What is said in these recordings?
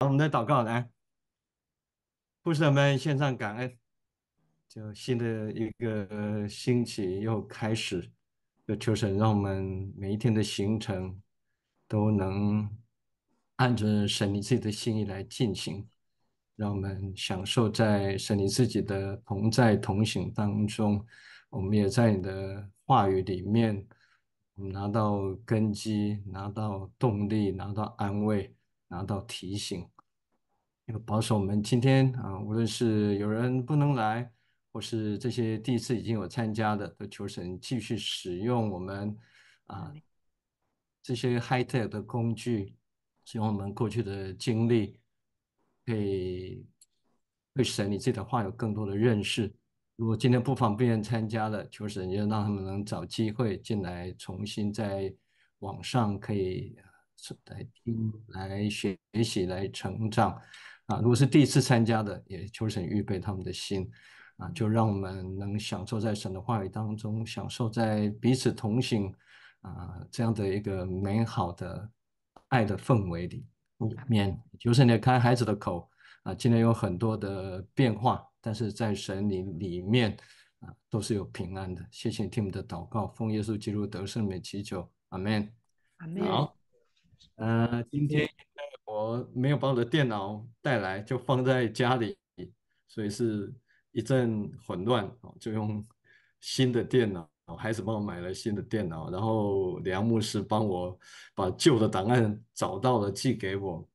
好，我们的祷告来，护士们献上感恩，就新的一个星期又开始，就求神让我们每一天的行程都能按着神你自己的心意来进行，让我们享受在神你自己的同在同行当中，我们也在你的话语里面拿到根基，拿到动力，拿到安慰。拿到提醒，因为保守我们今天啊，无论是有人不能来，或是这些第一次已经有参加的，都求神继续使用我们啊这些 high tech 的工具，希望我们过去的经历可以对神你自己的话有更多的认识。如果今天不方便参加的，求神就让他们能找机会进来，重新在网上可以。来听，来学习，来成长，啊！如果是第一次参加的，也求神预备他们的心，啊，就让我们能享受在神的话语当中，享受在彼此同行，啊，这样的一个美好的爱的氛围里面。求神你开孩子的口，啊，今天有很多的变化，但是在神里里面，啊，都是有平安的。谢谢 Tim 的祷告，奉耶稣基督得胜美祈求，阿门，阿门。好。呃，今天我没有把我的电脑带来，就放在家里，所以是一阵混乱。哦，就用新的电脑，孩子帮我买了新的电脑，然后梁牧师帮我把旧的档案找到了，寄给我。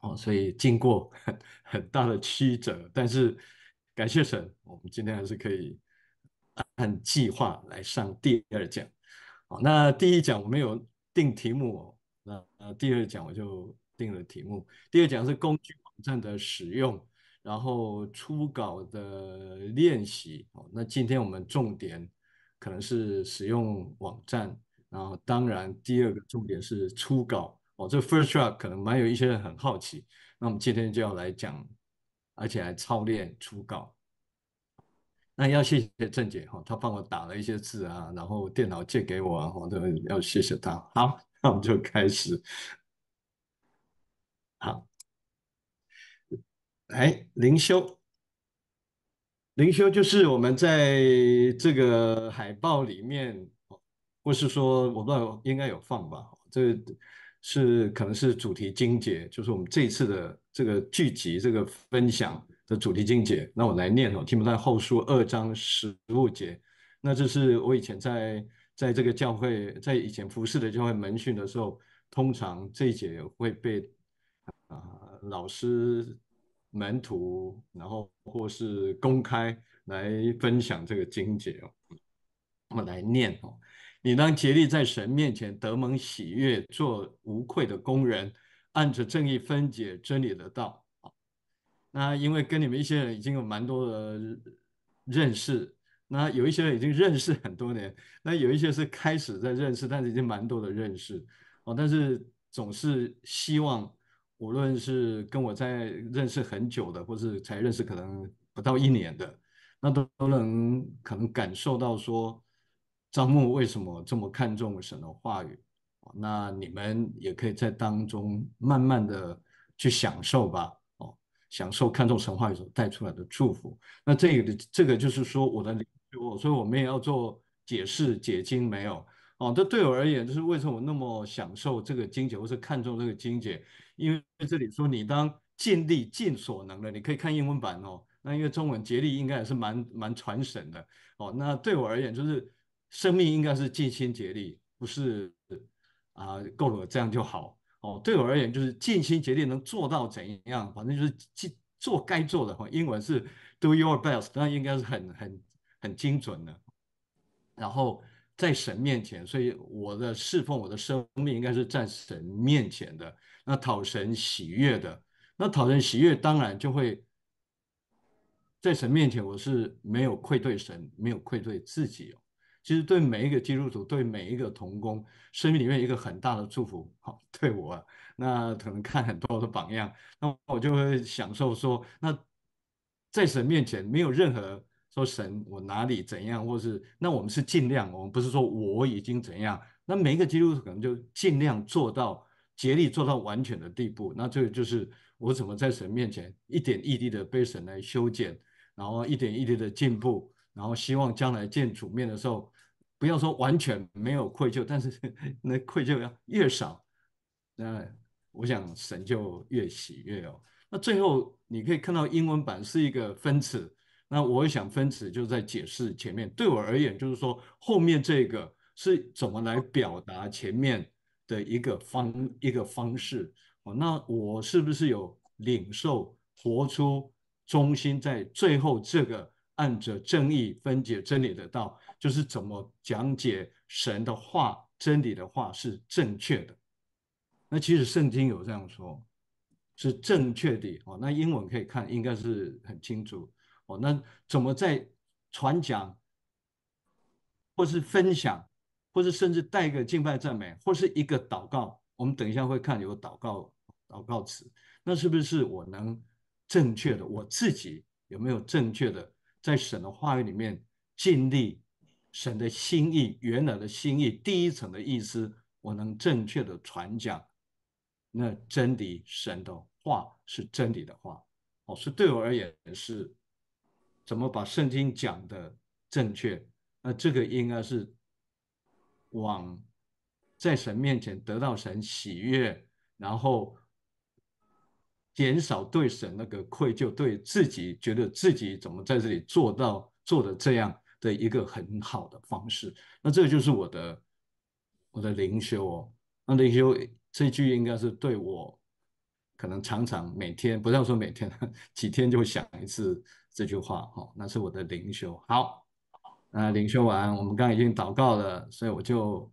哦，所以经过很大的曲折，但是感谢神，我们今天还是可以按计划来上第二讲。哦，那第一讲我没有定题目。那第二讲我就定了题目，第二讲是工具网站的使用，然后初稿的练习。哦，那今天我们重点可能是使用网站，然后当然第二个重点是初稿。哦，这 first t r a c k 可能蛮有一些人很好奇，那我们今天就要来讲，而且还操练初稿。那要谢谢郑姐哈，她帮我打了一些字啊，然后电脑借给我啊，我都要谢谢她。好。那我们就开始，好，来灵修，灵修就是我们在这个海报里面，或是说我不知道应该有放吧，这是可能是主题精简，就是我们这一次的这个剧集这个分享的主题精简。那我来念哦，《提摩太后书》二章十五节。那这是我以前在。在这个教会，在以前服侍的教会门训的时候，通常这一节会被啊老师门徒，然后或是公开来分享这个经节哦。我们来念哦，你当竭力在神面前得蒙喜悦，做无愧的工人，按着正义分解真理的道那因为跟你们一些人已经有蛮多的认识。那有一些人已经认识很多年，那有一些是开始在认识，但是已经蛮多的认识哦。但是总是希望，无论是跟我在认识很久的，或是才认识可能不到一年的，那都都能可能感受到说，张牧为什么这么看重神的话语。那你们也可以在当中慢慢的去享受吧，哦，享受看重神话语所带出来的祝福。那这个这个就是说我的。我所以我们也要做解释解经没有？哦，这对我而言，就是为什么我那么享受这个经解，或是看重这个经解？因为这里说，你当尽力尽所能的，你可以看英文版哦。那因为中文竭力应该也是蛮蛮传神的哦。那对我而言，就是生命应该是尽心竭力，不是啊够了这样就好哦。对我而言，就是尽心竭力能做到怎样，反正就是尽做该做的。英文是 Do your best，那应该是很很。很精准的，然后在神面前，所以我的侍奉，我的生命，应该是在神面前的。那讨神喜悦的，那讨神喜悦，当然就会在神面前，我是没有愧对神，没有愧对自己哦。其实对每一个基督徒，对每一个童工，生命里面一个很大的祝福。好，对我那可能看很多的榜样，那我就会享受说，那在神面前没有任何。说神，我哪里怎样，或是那我们是尽量，我们不是说我已经怎样，那每一个基督徒可能就尽量做到，竭力做到完全的地步。那这个就是我怎么在神面前一点一滴的被神来修剪，然后一点一滴的进步，然后希望将来见主面的时候，不要说完全没有愧疚，但是 那愧疚要越少，那我想神就越喜悦哦。那最后你可以看到英文版是一个分词。那我想分词就在解释前面，对我而言就是说，后面这个是怎么来表达前面的一个方一个方式哦？那我是不是有领受活出中心在最后这个按着正义分解真理的道，就是怎么讲解神的话真理的话是正确的？那其实圣经有这样说，是正确的哦。那英文可以看，应该是很清楚。哦，那怎么在传讲，或是分享，或是甚至带一个敬拜赞美，或是一个祷告？我们等一下会看有祷告祷告词。那是不是我能正确的？我自己有没有正确的在神的话语里面尽力？神的心意，原来的心意，第一层的意思，我能正确的传讲？那真理，神的话是真理的话，哦，是对我而言是。怎么把圣经讲的正确？那这个应该是往在神面前得到神喜悦，然后减少对神那个愧疚，对自己觉得自己怎么在这里做到做的这样的一个很好的方式。那这个就是我的我的灵修哦。那灵修这句应该是对我。可能常常每天，不要说每天，几天就会想一次这句话哦，那是我的灵修。好，那灵修完，我们刚刚已经祷告了，所以我就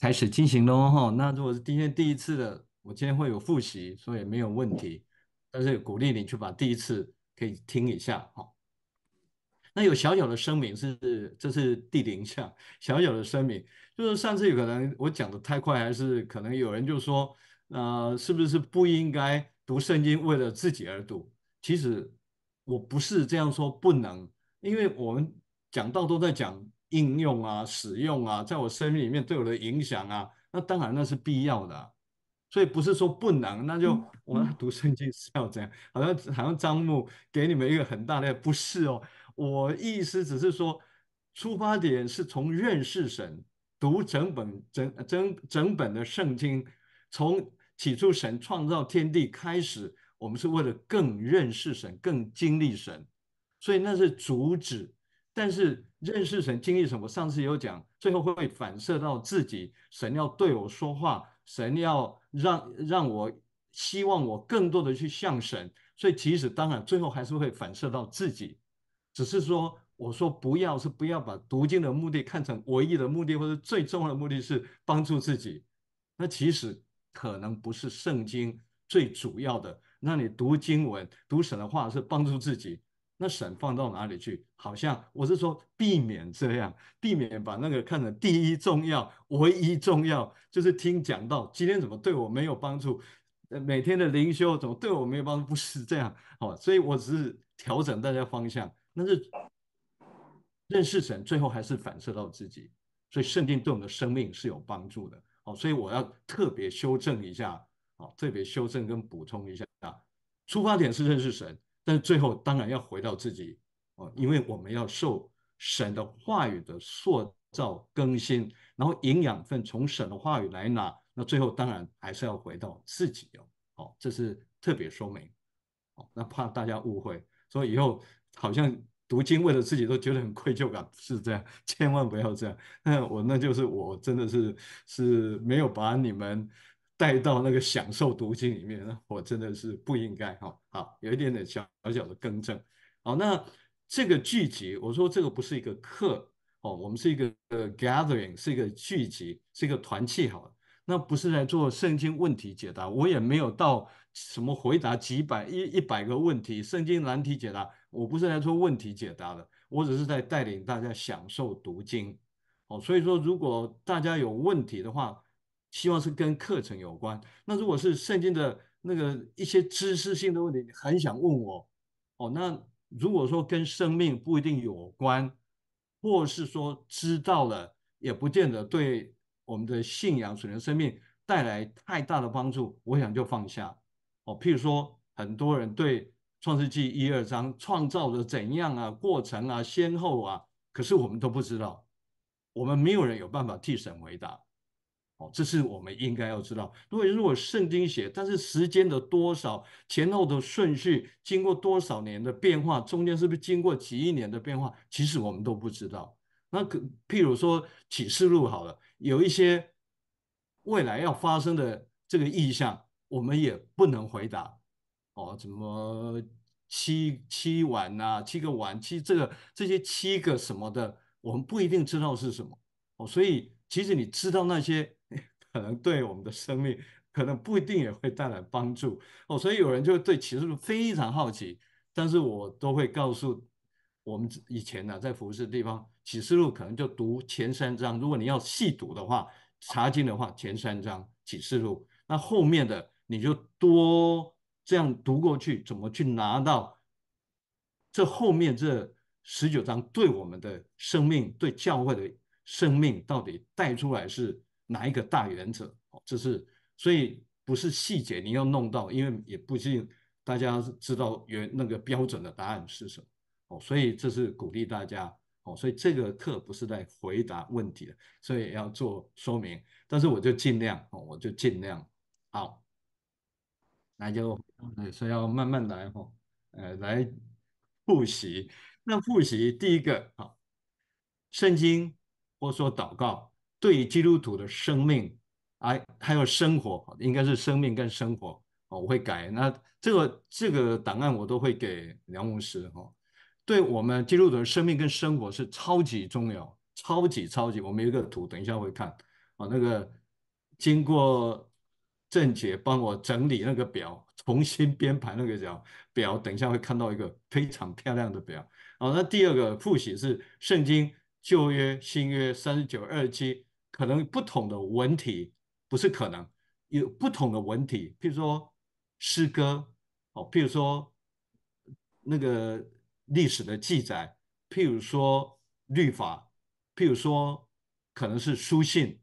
开始进行喽哈。那如果是今天第一次的，我今天会有复习，所以没有问题。但是鼓励你去把第一次可以听一下哈。那有小小的声明是，这是第零项。小小的声明就是上次有可能我讲的太快，还是可能有人就说。那是不是不应该读圣经为了自己而读？其实我不是这样说，不能，因为我们讲到都在讲应用啊、使用啊，在我生命里面对我的影响啊，那当然那是必要的，所以不是说不能。那就我读圣经是要这样，好像好像张牧给你们一个很大的不是哦。我意思只是说，出发点是从认识神，读整本整整整本的圣经，从。起初，神创造天地开始，我们是为了更认识神、更经历神，所以那是主旨。但是认识神、经历神，我上次有讲，最后会反射到自己。神要对我说话，神要让让我希望我更多的去向神。所以，其实当然最后还是会反射到自己。只是说，我说不要是不要把读经的目的看成唯一的目的，或者最重要的目的是帮助自己。那其实。可能不是圣经最主要的。那你读经文、读神的话是帮助自己，那神放到哪里去？好像我是说避免这样，避免把那个看成第一重要、唯一重要，就是听讲到今天怎么对我没有帮助？每天的灵修怎么对我没有帮助？不是这样，好，所以我只是调整大家方向。那是认识神，最后还是反射到自己。所以圣经对我们的生命是有帮助的。哦，所以我要特别修正一下，哦，特别修正跟补充一下，出发点是认识神，但是最后当然要回到自己，哦，因为我们要受神的话语的塑造更新，然后营养分从神的话语来拿，那最后当然还是要回到自己哦，哦，这是特别说明，哦，那怕大家误会，所以以后好像。读经为了自己都觉得很愧疚感是这样，千万不要这样。那我那就是我真的是是没有把你们带到那个享受读经里面，我真的是不应该哈。好，有一点点小小的更正。好，那这个聚集，我说这个不是一个课哦，我们是一个 gathering，是一个聚集，是一个团契，好了。那不是在做圣经问题解答，我也没有到什么回答几百一一百个问题，圣经难题解答。我不是在做问题解答的，我只是在带领大家享受读经。哦，所以说，如果大家有问题的话，希望是跟课程有关。那如果是圣经的那个一些知识性的问题，你很想问我？哦，那如果说跟生命不一定有关，或是说知道了也不见得对。我们的信仰、属灵生命带来太大的帮助，我想就放下哦。譬如说，很多人对《创世纪》一二章创造的怎样啊、过程啊、先后啊，可是我们都不知道，我们没有人有办法替神回答哦。这是我们应该要知道。如果如果圣经写，但是时间的多少、前后的顺序、经过多少年的变化，中间是不是经过几亿年的变化？其实我们都不知道。那可譬如说《启示录》好了。有一些未来要发生的这个意向，我们也不能回答哦。怎么七七晚呐？七个晚，七这个这些七个什么的，我们不一定知道是什么哦。所以其实你知道那些 可能对我们的生命，可能不一定也会带来帮助哦。所以有人就对奇数非常好奇，但是我都会告诉。我们以前呢，在饰的地方，《启示录》可能就读前三章。如果你要细读的话，《查经》的话，前三章《启示录》，那后面的你就多这样读过去，怎么去拿到这后面这十九章对我们的生命、对教会的生命到底带出来是哪一个大原则？这是所以不是细节，你要弄到，因为也不尽大家知道原那个标准的答案是什么。所以这是鼓励大家哦，所以这个课不是在回答问题的，所以要做说明。但是我就尽量哦，我就尽量好，那就所以要慢慢来哦，呃，来复习。那复习第一个啊，圣经或说祷告对于基督徒的生命，哎，还有生活，应该是生命跟生活哦，我会改。那这个这个档案我都会给梁牧师哦。对我们基督徒生命跟生活是超级重要，超级超级。我们有一个图，等一下会看啊。那个经过郑姐帮我整理那个表，重新编排那个表，表等一下会看到一个非常漂亮的表。好，那第二个复习是圣经旧约、新约三十九二七，可能不同的文体不是可能有不同的文体，譬如说诗歌，哦，譬如说那个。历史的记载，譬如说律法，譬如说可能是书信，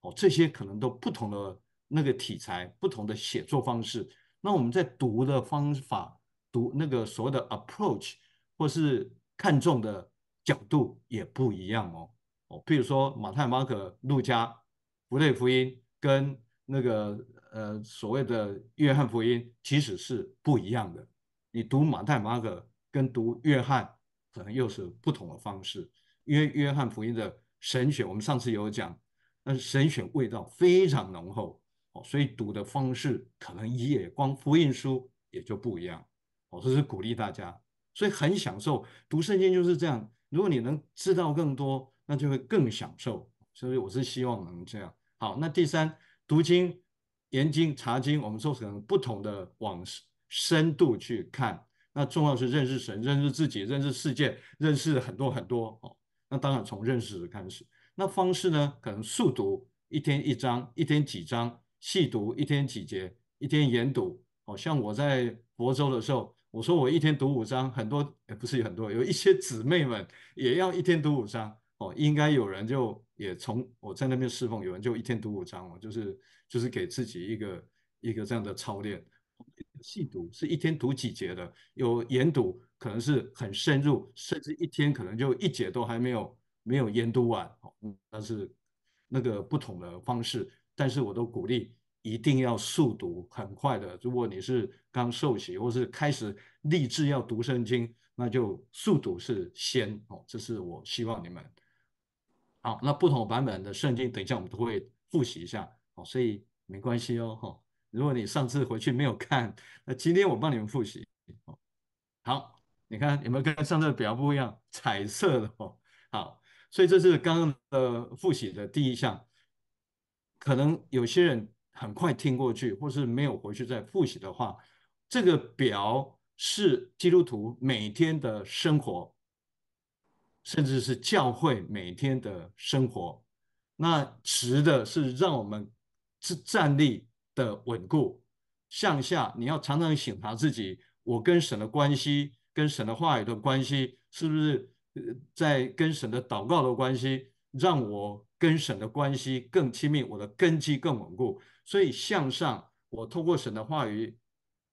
哦，这些可能都不同的那个题材、不同的写作方式。那我们在读的方法、读那个所谓的 approach，或是看重的角度也不一样哦哦。譬如说马太、马可、路加、福类福音跟那个呃所谓的约翰福音，其实是不一样的。你读马太、马可。跟读约翰可能又是不同的方式，因为约翰福音的神选，我们上次有讲，那神选味道非常浓厚哦，所以读的方式可能也光福音书也就不一样哦。这是鼓励大家，所以很享受读圣经就是这样。如果你能知道更多，那就会更享受。所以我是希望能这样。好，那第三读经研经查经，我们说可能不同的往深度去看。那重要是认识神、认识自己、认识世界、认识很多很多哦。那当然从认识开始。那方式呢？可能速读一天一章，一天几章；细读一天几节，一天研读。哦，像我在亳州的时候，我说我一天读五章，很多也不是有很多，有一些姊妹们也要一天读五章哦。应该有人就也从我在那边侍奉，有人就一天读五章哦，就是就是给自己一个一个这样的操练。细读是一天读几节的，有研读可能是很深入，甚至一天可能就一节都还没有没有研读完哦。但是那个不同的方式，但是我都鼓励一定要速读很快的。如果你是刚受洗或是开始立志要读圣经，那就速读是先哦。这是我希望你们。好，那不同版本的圣经，等一下我们都会复习一下哦，所以没关系哦，哈。如果你上次回去没有看，那今天我帮你们复习。好，你看有没有跟上次的表不一样？彩色的哦，好，所以这是刚刚的复习的第一项。可能有些人很快听过去，或是没有回去再复习的话，这个表是基督徒每天的生活，甚至是教会每天的生活。那值的是让我们是站立。的稳固向下，你要常常醒察自己，我跟神的关系，跟神的话语的关系，是不是在跟神的祷告的关系，让我跟神的关系更亲密，我的根基更稳固。所以向上，我透过神的话语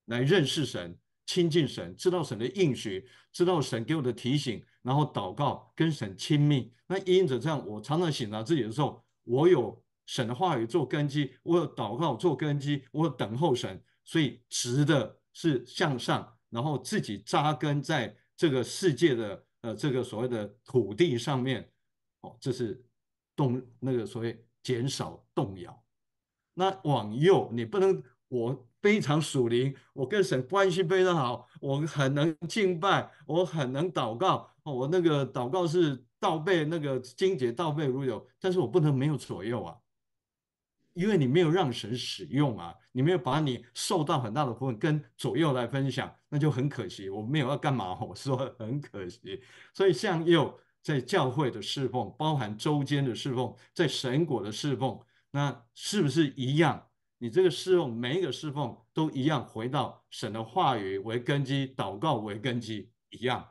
来认识神、亲近神，知道神的应许，知道神给我的提醒，然后祷告跟神亲密。那因此这样，我常常醒察自己的时候，我有。神的话语做根基，我有祷告做根基，我等候神，所以直的是向上，然后自己扎根在这个世界的呃这个所谓的土地上面。哦，这是动那个所谓减少动摇。那往右，你不能我非常属灵，我跟神关系非常好，我很能敬拜，我很能祷告，哦，我那个祷告是倒背那个经节，倒背如流，但是我不能没有左右啊。因为你没有让神使用啊，你没有把你受到很大的部分跟左右来分享，那就很可惜。我没有要干嘛？我说很可惜。所以向右在教会的侍奉，包含周间的侍奉，在神国的侍奉，那是不是一样？你这个侍奉，每一个侍奉都一样，回到神的话语为根基，祷告为根基，一样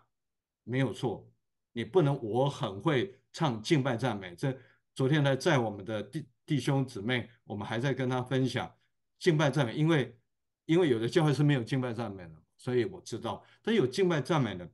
没有错。你不能，我很会唱敬拜赞美。这昨天来在我们的第。弟兄姊妹，我们还在跟他分享敬拜赞美，因为因为有的教会是没有敬拜赞美的，所以我知道，但有敬拜赞美的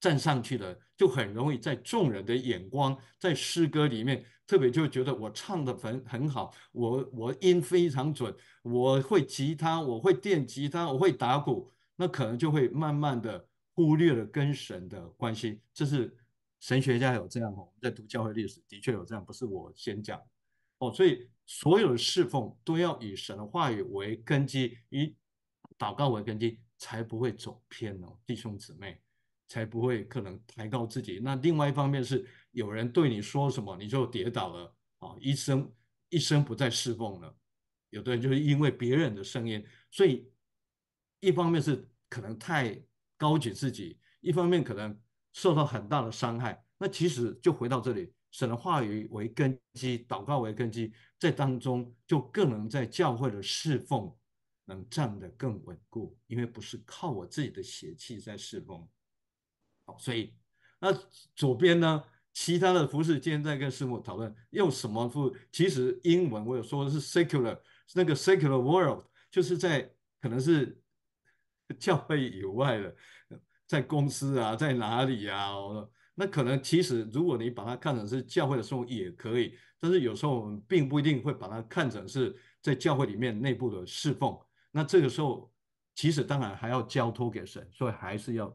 站上去的，就很容易在众人的眼光，在诗歌里面，特别就觉得我唱的很很好，我我音非常准，我会吉他，我会电吉他，我会打鼓，那可能就会慢慢的忽略了跟神的关系。这是神学家有这样，我们在读教会历史的确有这样，不是我先讲。哦，所以所有的侍奉都要以神的话语为根基，以祷告为根基，才不会走偏哦，弟兄姊妹，才不会可能抬高自己。那另外一方面是，有人对你说什么，你就跌倒了啊，一生一生不再侍奉了。有的人就是因为别人的声音，所以一方面是可能太高举自己，一方面可能受到很大的伤害。那其实就回到这里。神的话语为根基，祷告为根基，在当中就更能在教会的侍奉能站得更稳固，因为不是靠我自己的邪气在侍奉。好，所以那左边呢，其他的服侍，今天在跟师傅讨论，用什么服？其实英文我有说的是 secular，那个 secular world 就是在可能是教会以外的，在公司啊，在哪里啊？那可能其实，如果你把它看成是教会的侍奉也可以，但是有时候我们并不一定会把它看成是在教会里面内部的侍奉。那这个时候，其实当然还要交托给神，所以还是要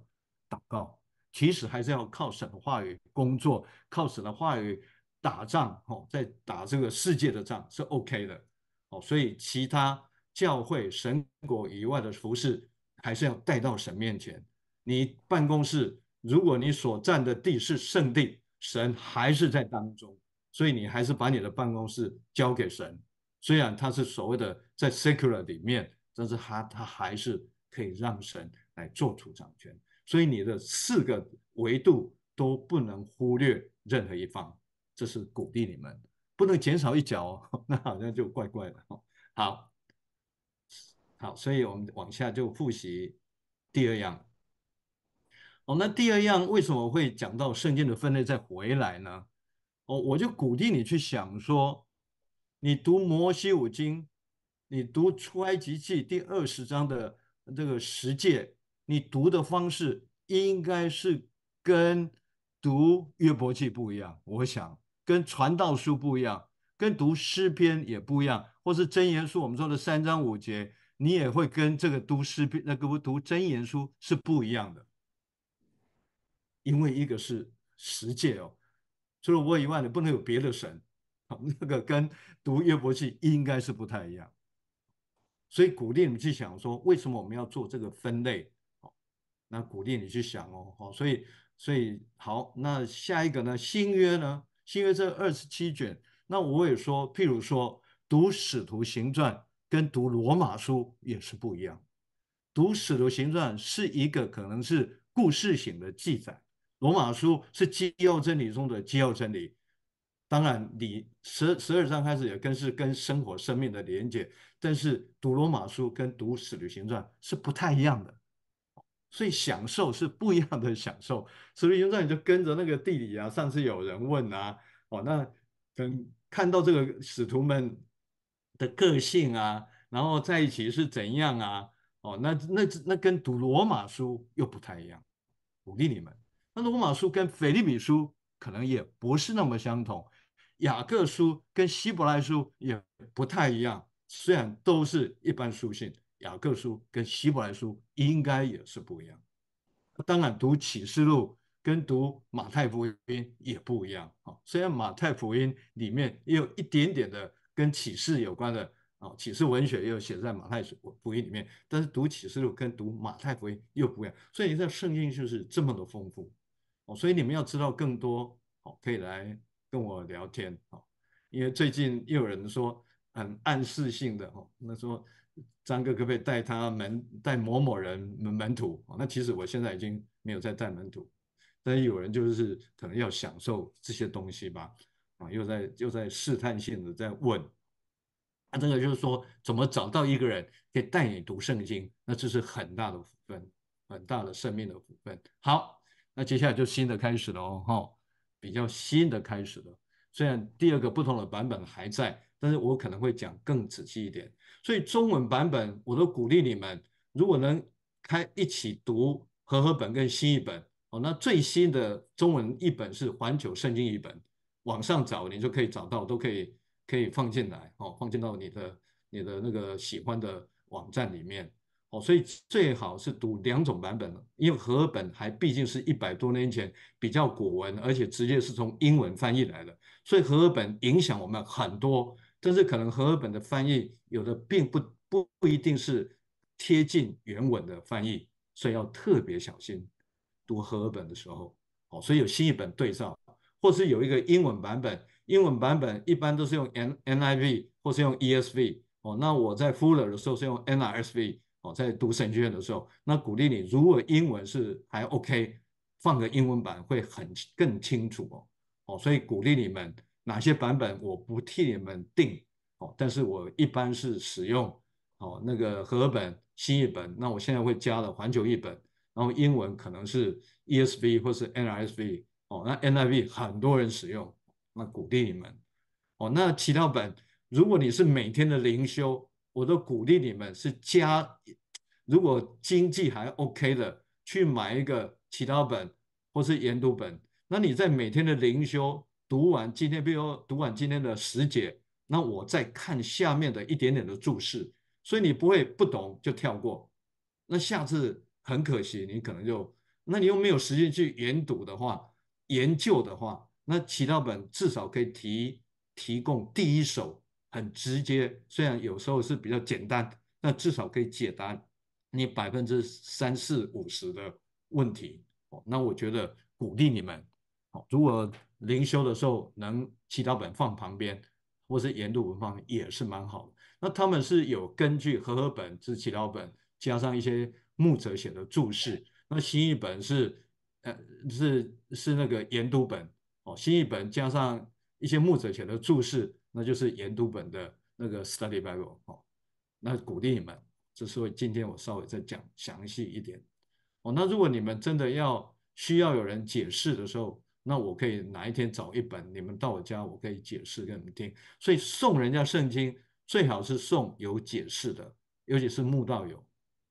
祷告。其实还是要靠神的话语工作，靠神的话语打仗哦，在打这个世界的仗是 OK 的哦。所以其他教会神国以外的服饰还是要带到神面前。你办公室。如果你所占的地是圣地，神还是在当中，所以你还是把你的办公室交给神。虽然他是所谓的在 secular 里面，但是他他还是可以让神来做出掌权。所以你的四个维度都不能忽略任何一方，这是鼓励你们，不能减少一角哦，那好像就怪怪的。好，好，所以我们往下就复习第二样。哦，那第二样为什么会讲到圣经的分类再回来呢？哦，我就鼓励你去想说，你读摩西五经，你读出埃及记第二十章的这个十诫，你读的方式应该是跟读约伯记不一样，我想跟传道书不一样，跟读诗篇也不一样，或是箴言书我们说的三章五节，你也会跟这个读诗篇那个不读箴言书是不一样的。因为一个是十诫哦，除了我以外，你不能有别的神。好，那个跟读约伯记应该是不太一样，所以鼓励你去想说，为什么我们要做这个分类？好，那鼓励你去想哦。好，所以所以好，那下一个呢？新约呢？新约这二十七卷，那我也说，譬如说读使徒行传跟读罗马书也是不一样。读使徒行传是一个可能是故事型的记载。罗马书是基要真理中的基要真理，当然，你十十二章开始也更是跟生活生命的连接。但是读罗马书跟读使旅行传是不太一样的，所以享受是不一样的享受。使旅行传就跟着那个地理啊，上次有人问啊，哦，那等看到这个使徒们的个性啊，然后在一起是怎样啊？哦，那那那跟读罗马书又不太一样。鼓励你们。那罗马书跟腓立比书可能也不是那么相同，雅各书跟希伯来书也不太一样。虽然都是一般书信，雅各书跟希伯来书应该也是不一样。当然，读启示录跟读马太福音也不一样。哦，虽然马太福音里面也有一点点的跟启示有关的哦，启示文学也有写在马太福音里面，但是读启示录跟读马太福音又不一样。所以，这圣经就是这么的丰富。哦，所以你们要知道更多哦，可以来跟我聊天哦。因为最近又有人说很暗示性的哦，那说张哥可不可以带他门带某某人门门徒？那其实我现在已经没有在带门徒，但是有人就是可能要享受这些东西吧，啊，又在又在试探性的在问。那这个就是说，怎么找到一个人可以带你读圣经？那这是很大的福分，很大的生命的福分。好。那接下来就新的开始了哦，哈，比较新的开始了。虽然第二个不同的版本还在，但是我可能会讲更仔细一点。所以中文版本，我都鼓励你们，如果能开一起读和合本跟新一本哦，那最新的中文译本是环球圣经一本，网上找你就可以找到，都可以可以放进来哦，放进到你的你的那个喜欢的网站里面。所以最好是读两种版本的，因为和尔本还毕竟是一百多年前比较古文，而且直接是从英文翻译来的，所以和尔本影响我们很多。但是可能和尔本的翻译有的并不不不一定是贴近原文的翻译，所以要特别小心读和尔本的时候。哦，所以有新译本对照，或是有一个英文版本。英文版本一般都是用 N N I V 或是用 E S V。哦，那我在 Fuller 的时候是用 N I S V。哦，在读神院的时候，那鼓励你，如果英文是还 OK，放个英文版会很更清楚哦。哦，所以鼓励你们哪些版本，我不替你们定哦。但是我一般是使用哦那个和合本、新译本，那我现在会加了环球译本，然后英文可能是 ESV 或是 NIV 哦。那 NIV 很多人使用，那鼓励你们哦。那其他本，如果你是每天的灵修。我都鼓励你们是加，如果经济还 OK 的，去买一个祈祷本或是研读本。那你在每天的灵修读完今天，比如读完今天的十节，那我再看下面的一点点的注释，所以你不会不懂就跳过。那下次很可惜，你可能就，那你又没有时间去研读的话，研究的话，那祈祷本至少可以提提供第一手。很直接，虽然有时候是比较简单，那至少可以解答你百分之三四五十的问题。哦，那我觉得鼓励你们。好，如果灵修的时候能祈祷本放旁边，或是研读文放也是蛮好。的。那他们是有根据和合本是祈祷本，加上一些牧者写的注释。那新译本是呃是是那个研读本哦，新译本加上一些牧者写的注释。那就是研读本的那个 Study Bible 哦，那鼓励你们，这是为今天我稍微再讲详细一点哦。那如果你们真的要需要有人解释的时候，那我可以哪一天找一本，你们到我家，我可以解释给你们听。所以送人家圣经最好是送有解释的，尤其是慕道友，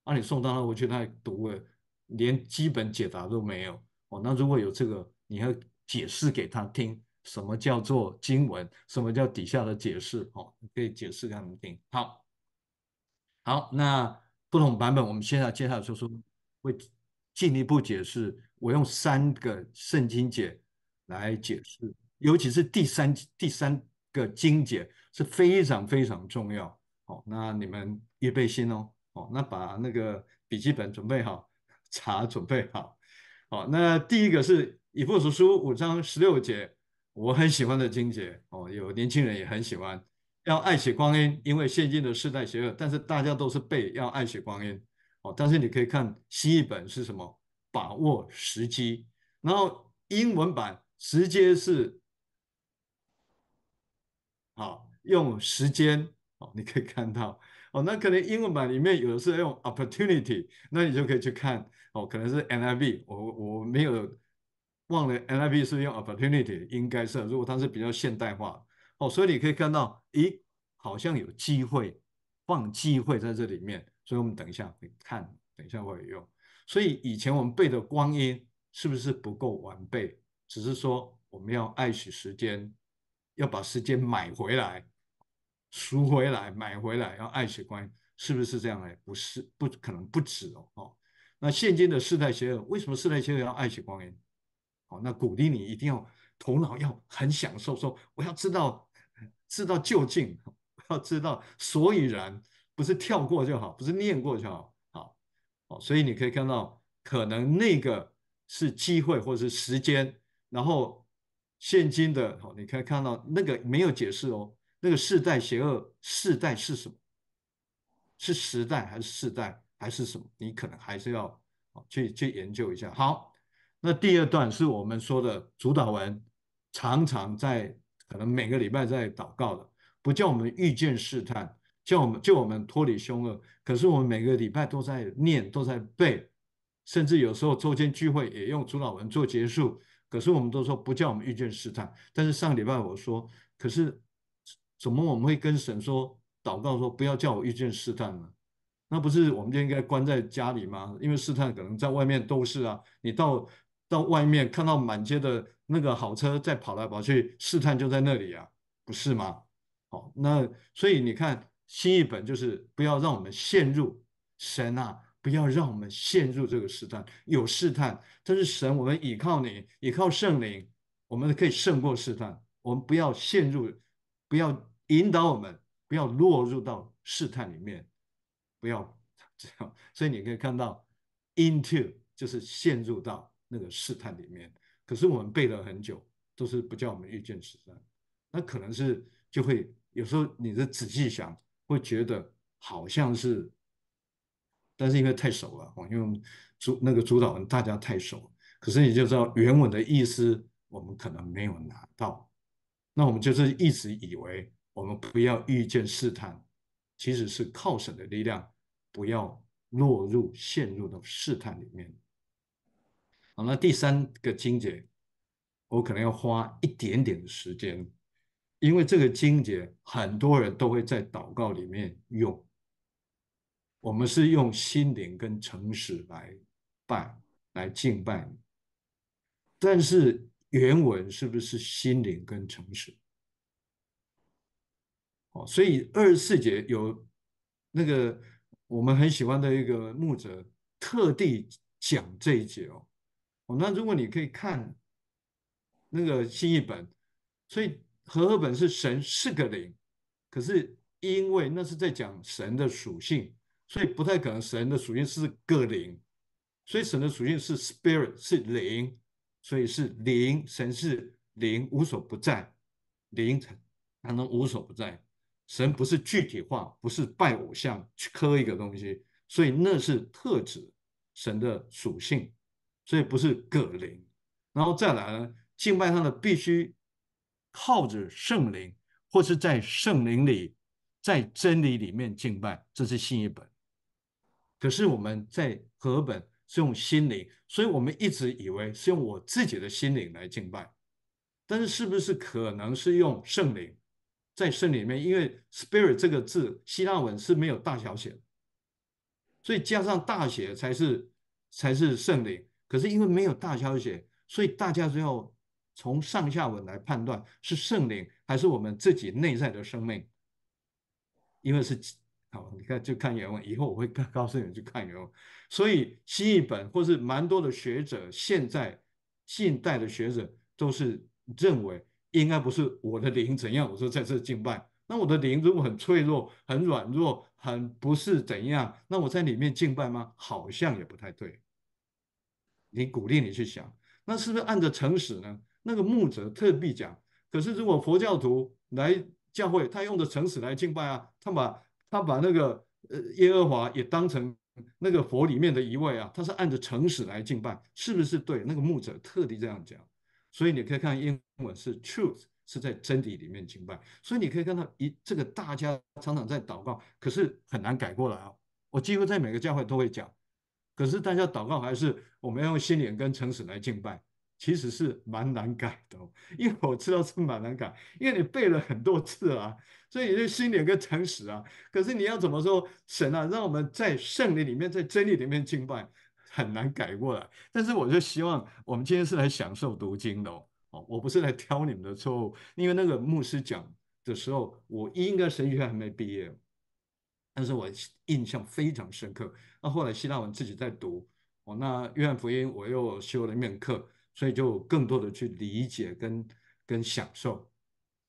那你送到他回去，他读了连基本解答都没有哦。那如果有这个，你要解释给他听。什么叫做经文？什么叫底下的解释？哦，可以解释给他们听。好好，那不同版本，我们现在接下来就说会进一步解释。我用三个圣经解来解释，尤其是第三第三个经解是非常非常重要。哦，那你们也备心哦。哦，那把那个笔记本准备好，茶准备好。哦，那第一个是以弗所书五章十六节。我很喜欢的金句哦，有年轻人也很喜欢，要爱惜光阴，因为现今的世代邪恶，但是大家都是背要爱惜光阴哦。但是你可以看新译本是什么，把握时机，然后英文版直接是好用时间哦，你可以看到哦，那可能英文版里面有的是用 opportunity，那你就可以去看哦，可能是 NIV，我我没有。忘了 n i p 是用 opportunity，应该是如果它是比较现代化哦，所以你可以看到，咦，好像有机会，放机会在这里面，所以我们等一下看，等一下会用。所以以前我们背的光阴是不是不够完备？只是说我们要爱惜时间，要把时间买回来、赎回来、买回来，要爱惜光阴，是不是这样呢？不是，不可能不止哦。哦，那现今的世代邪恶，为什么世代邪恶要爱惜光阴？好，那鼓励你一定要头脑要很享受，说我要知道知道究竟，我要知道所以然，不是跳过就好，不是念过就好，好，好，所以你可以看到，可能那个是机会或者是时间，然后现今的，好，你可以看到那个没有解释哦，那个世代邪恶世代是什么？是时代还是世代还是什么？你可能还是要哦去去研究一下，好。那第二段是我们说的主导文，常常在可能每个礼拜在祷告的，不叫我们遇见试探，叫我们叫我们脱离凶恶。可是我们每个礼拜都在念，都在背，甚至有时候周间聚会也用主导文做结束。可是我们都说不叫我们遇见试探。但是上礼拜我说，可是怎么我们会跟神说祷告说不要叫我遇见试探呢？那不是我们就应该关在家里吗？因为试探可能在外面都是啊，你到。到外面看到满街的那个好车在跑来跑去，试探就在那里啊，不是吗？好，那所以你看，新一本就是不要让我们陷入神啊，不要让我们陷入这个试探，有试探，但是神，我们倚靠你，倚靠圣灵，我们可以胜过试探。我们不要陷入，不要引导我们，不要落入到试探里面，不要这样。所以你可以看到，into 就是陷入到。那个试探里面，可是我们背了很久，都是不叫我们遇见试探。那可能是就会有时候，你的仔细想，会觉得好像是，但是因为太熟了，因为主那个主导人大家太熟，可是你就知道原文的意思，我们可能没有拿到。那我们就是一直以为，我们不要遇见试探，其实是靠神的力量，不要落入陷入到试探里面。好，那第三个经节，我可能要花一点点的时间，因为这个经节很多人都会在祷告里面用。我们是用心灵跟诚实来办、来敬拜，但是原文是不是心灵跟诚实？哦，所以二十四节有那个我们很喜欢的一个牧者特地讲这一节哦。哦，那如果你可以看那个新译本，所以和合本是神是个灵，可是因为那是在讲神的属性，所以不太可能神的属性是个灵，所以神的属性是 spirit 是灵，所以是灵，神是灵无所不在，灵才能无所不在。神不是具体化，不是拜偶像去磕一个东西，所以那是特指神的属性。所以不是葛灵，然后再来呢，敬拜他的必须靠着圣灵，或是在圣灵里，在真理里面敬拜，这是新一本。可是我们在和本是用心灵，所以我们一直以为是用我自己的心灵来敬拜，但是是不是可能是用圣灵在圣里面？因为 spirit 这个字，希腊文是没有大小写的，所以加上大写才是才是圣灵。可是因为没有大消息，所以大家最后从上下文来判断是圣灵还是我们自己内在的生命。因为是好，你看就看原文，以后我会告诉你们去看原文。所以新译本或是蛮多的学者，现在近代的学者都是认为应该不是我的灵怎样，我说在这敬拜。那我的灵如果很脆弱、很软弱、很不是怎样，那我在里面敬拜吗？好像也不太对。你鼓励你去想，那是不是按着诚实呢？那个牧者特地讲。可是如果佛教徒来教会，他用的诚实来敬拜啊，他把他把那个呃耶和华也当成那个佛里面的一位啊，他是按着诚实来敬拜，是不是对？那个牧者特地这样讲。所以你可以看英文是 truth，是在真理里面敬拜。所以你可以看到一这个大家常常在祷告，可是很难改过来啊。我几乎在每个教会都会讲。可是大家祷告还是我们要用心灵跟诚实来敬拜，其实是蛮难改的。因为我知道是蛮难改，因为你背了很多次啊，所以你就心灵跟诚实啊。可是你要怎么说神啊，让我们在圣灵里面、在真理里面敬拜，很难改过来。但是我就希望我们今天是来享受读经的哦，哦，我不是来挑你们的错误，因为那个牧师讲的时候，我应该神学还没毕业。但是我印象非常深刻。那后来希腊文自己在读哦，那约翰福音我又修了一面课，所以就更多的去理解跟跟享受。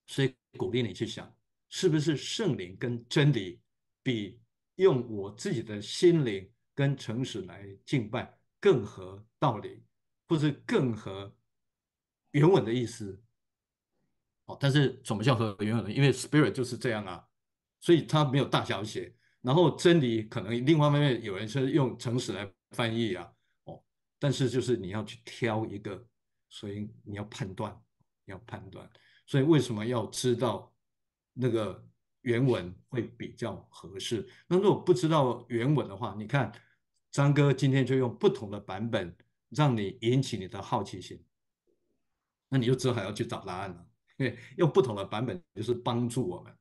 所以鼓励你去想，是不是圣灵跟真理比用我自己的心灵跟诚实来敬拜更合道理，或是更合原文的意思？哦，但是怎么叫合原文？因为 spirit 就是这样啊。所以它没有大小写，然后真理可能另外方面有人是用诚实来翻译啊，哦，但是就是你要去挑一个，所以你要判断，要判断，所以为什么要知道那个原文会比较合适？那如果不知道原文的话，你看张哥今天就用不同的版本让你引起你的好奇心，那你就只好要去找答案了。因为用不同的版本就是帮助我们。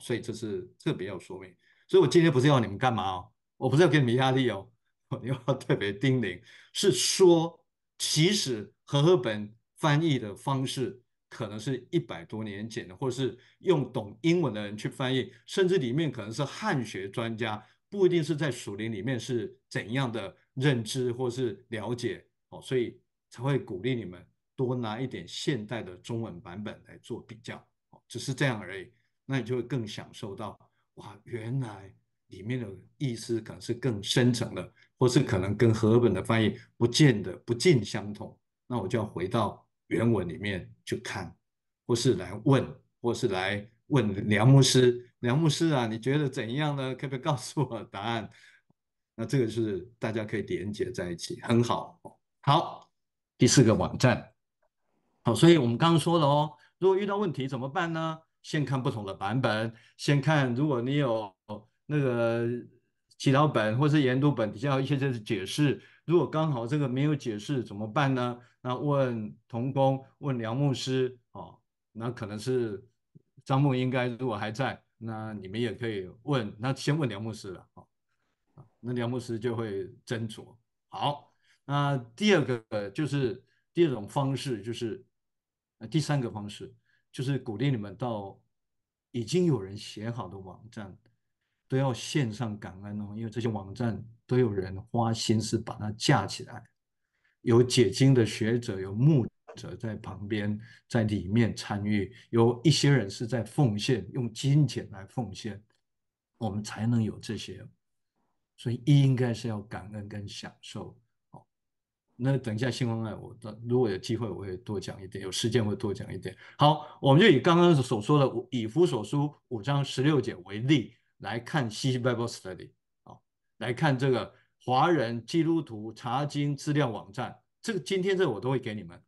所以这是特别要说明，所以我今天不是要你们干嘛哦，我不是要给你们压力哦，我要特别叮咛，是说其实和合本翻译的方式可能是一百多年前的，或是用懂英文的人去翻译，甚至里面可能是汉学专家，不一定是在属灵里面是怎样的认知或是了解哦，所以才会鼓励你们多拿一点现代的中文版本来做比较，只是这样而已。那你就会更享受到哇，原来里面的意思可能是更深层的，或是可能跟和本的翻译不见得不尽相同。那我就要回到原文里面去看，或是来问，或是来问梁牧师，梁牧师啊，你觉得怎样呢？可不可以告诉我答案？那这个是大家可以连接在一起，很好。好，第四个网站。好，所以我们刚刚说了哦，如果遇到问题怎么办呢？先看不同的版本，先看如果你有那个祈祷本或是研读本底下有一些这解释，如果刚好这个没有解释怎么办呢？那问童工，问梁牧师哦，那可能是张牧应该如果还在，那你们也可以问，那先问梁牧师了哦，那梁牧师就会斟酌。好，那第二个就是第二种方式，就是第三个方式。就是鼓励你们到已经有人写好的网站，都要献上感恩哦，因为这些网站都有人花心思把它架起来，有解经的学者，有牧者在旁边，在里面参与，有一些人是在奉献，用金钱来奉献，我们才能有这些，所以一应该是要感恩跟享受。那等一下新方案，我如果有机会，我会多讲一点，有时间会多讲一点。好，我们就以刚刚所说的《以弗所书》五章十六节为例来看《西西伯 e study》啊，来看这个华人基督徒查经资料网站。这个今天这我都会给你们。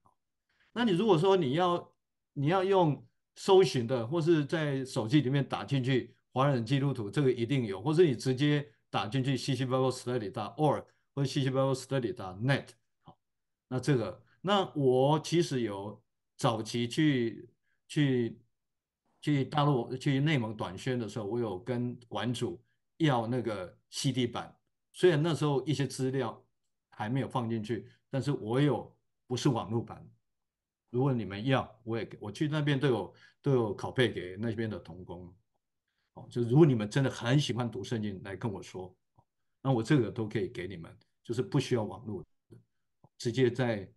那你如果说你要你要用搜寻的，或是在手机里面打进去“华人基督徒”，这个一定有；或是你直接打进去“ i 西伯 e study” org，或者“ i 西伯 e study” net。那这个，那我其实有早期去去去大陆去内蒙短宣的时候，我有跟馆主要那个 CD 版，虽然那时候一些资料还没有放进去，但是我有不是网络版。如果你们要，我也给我去那边都有都有拷贝给那边的童工。哦，就是如果你们真的很喜欢读圣经来跟我说，那我这个都可以给你们，就是不需要网络。直接在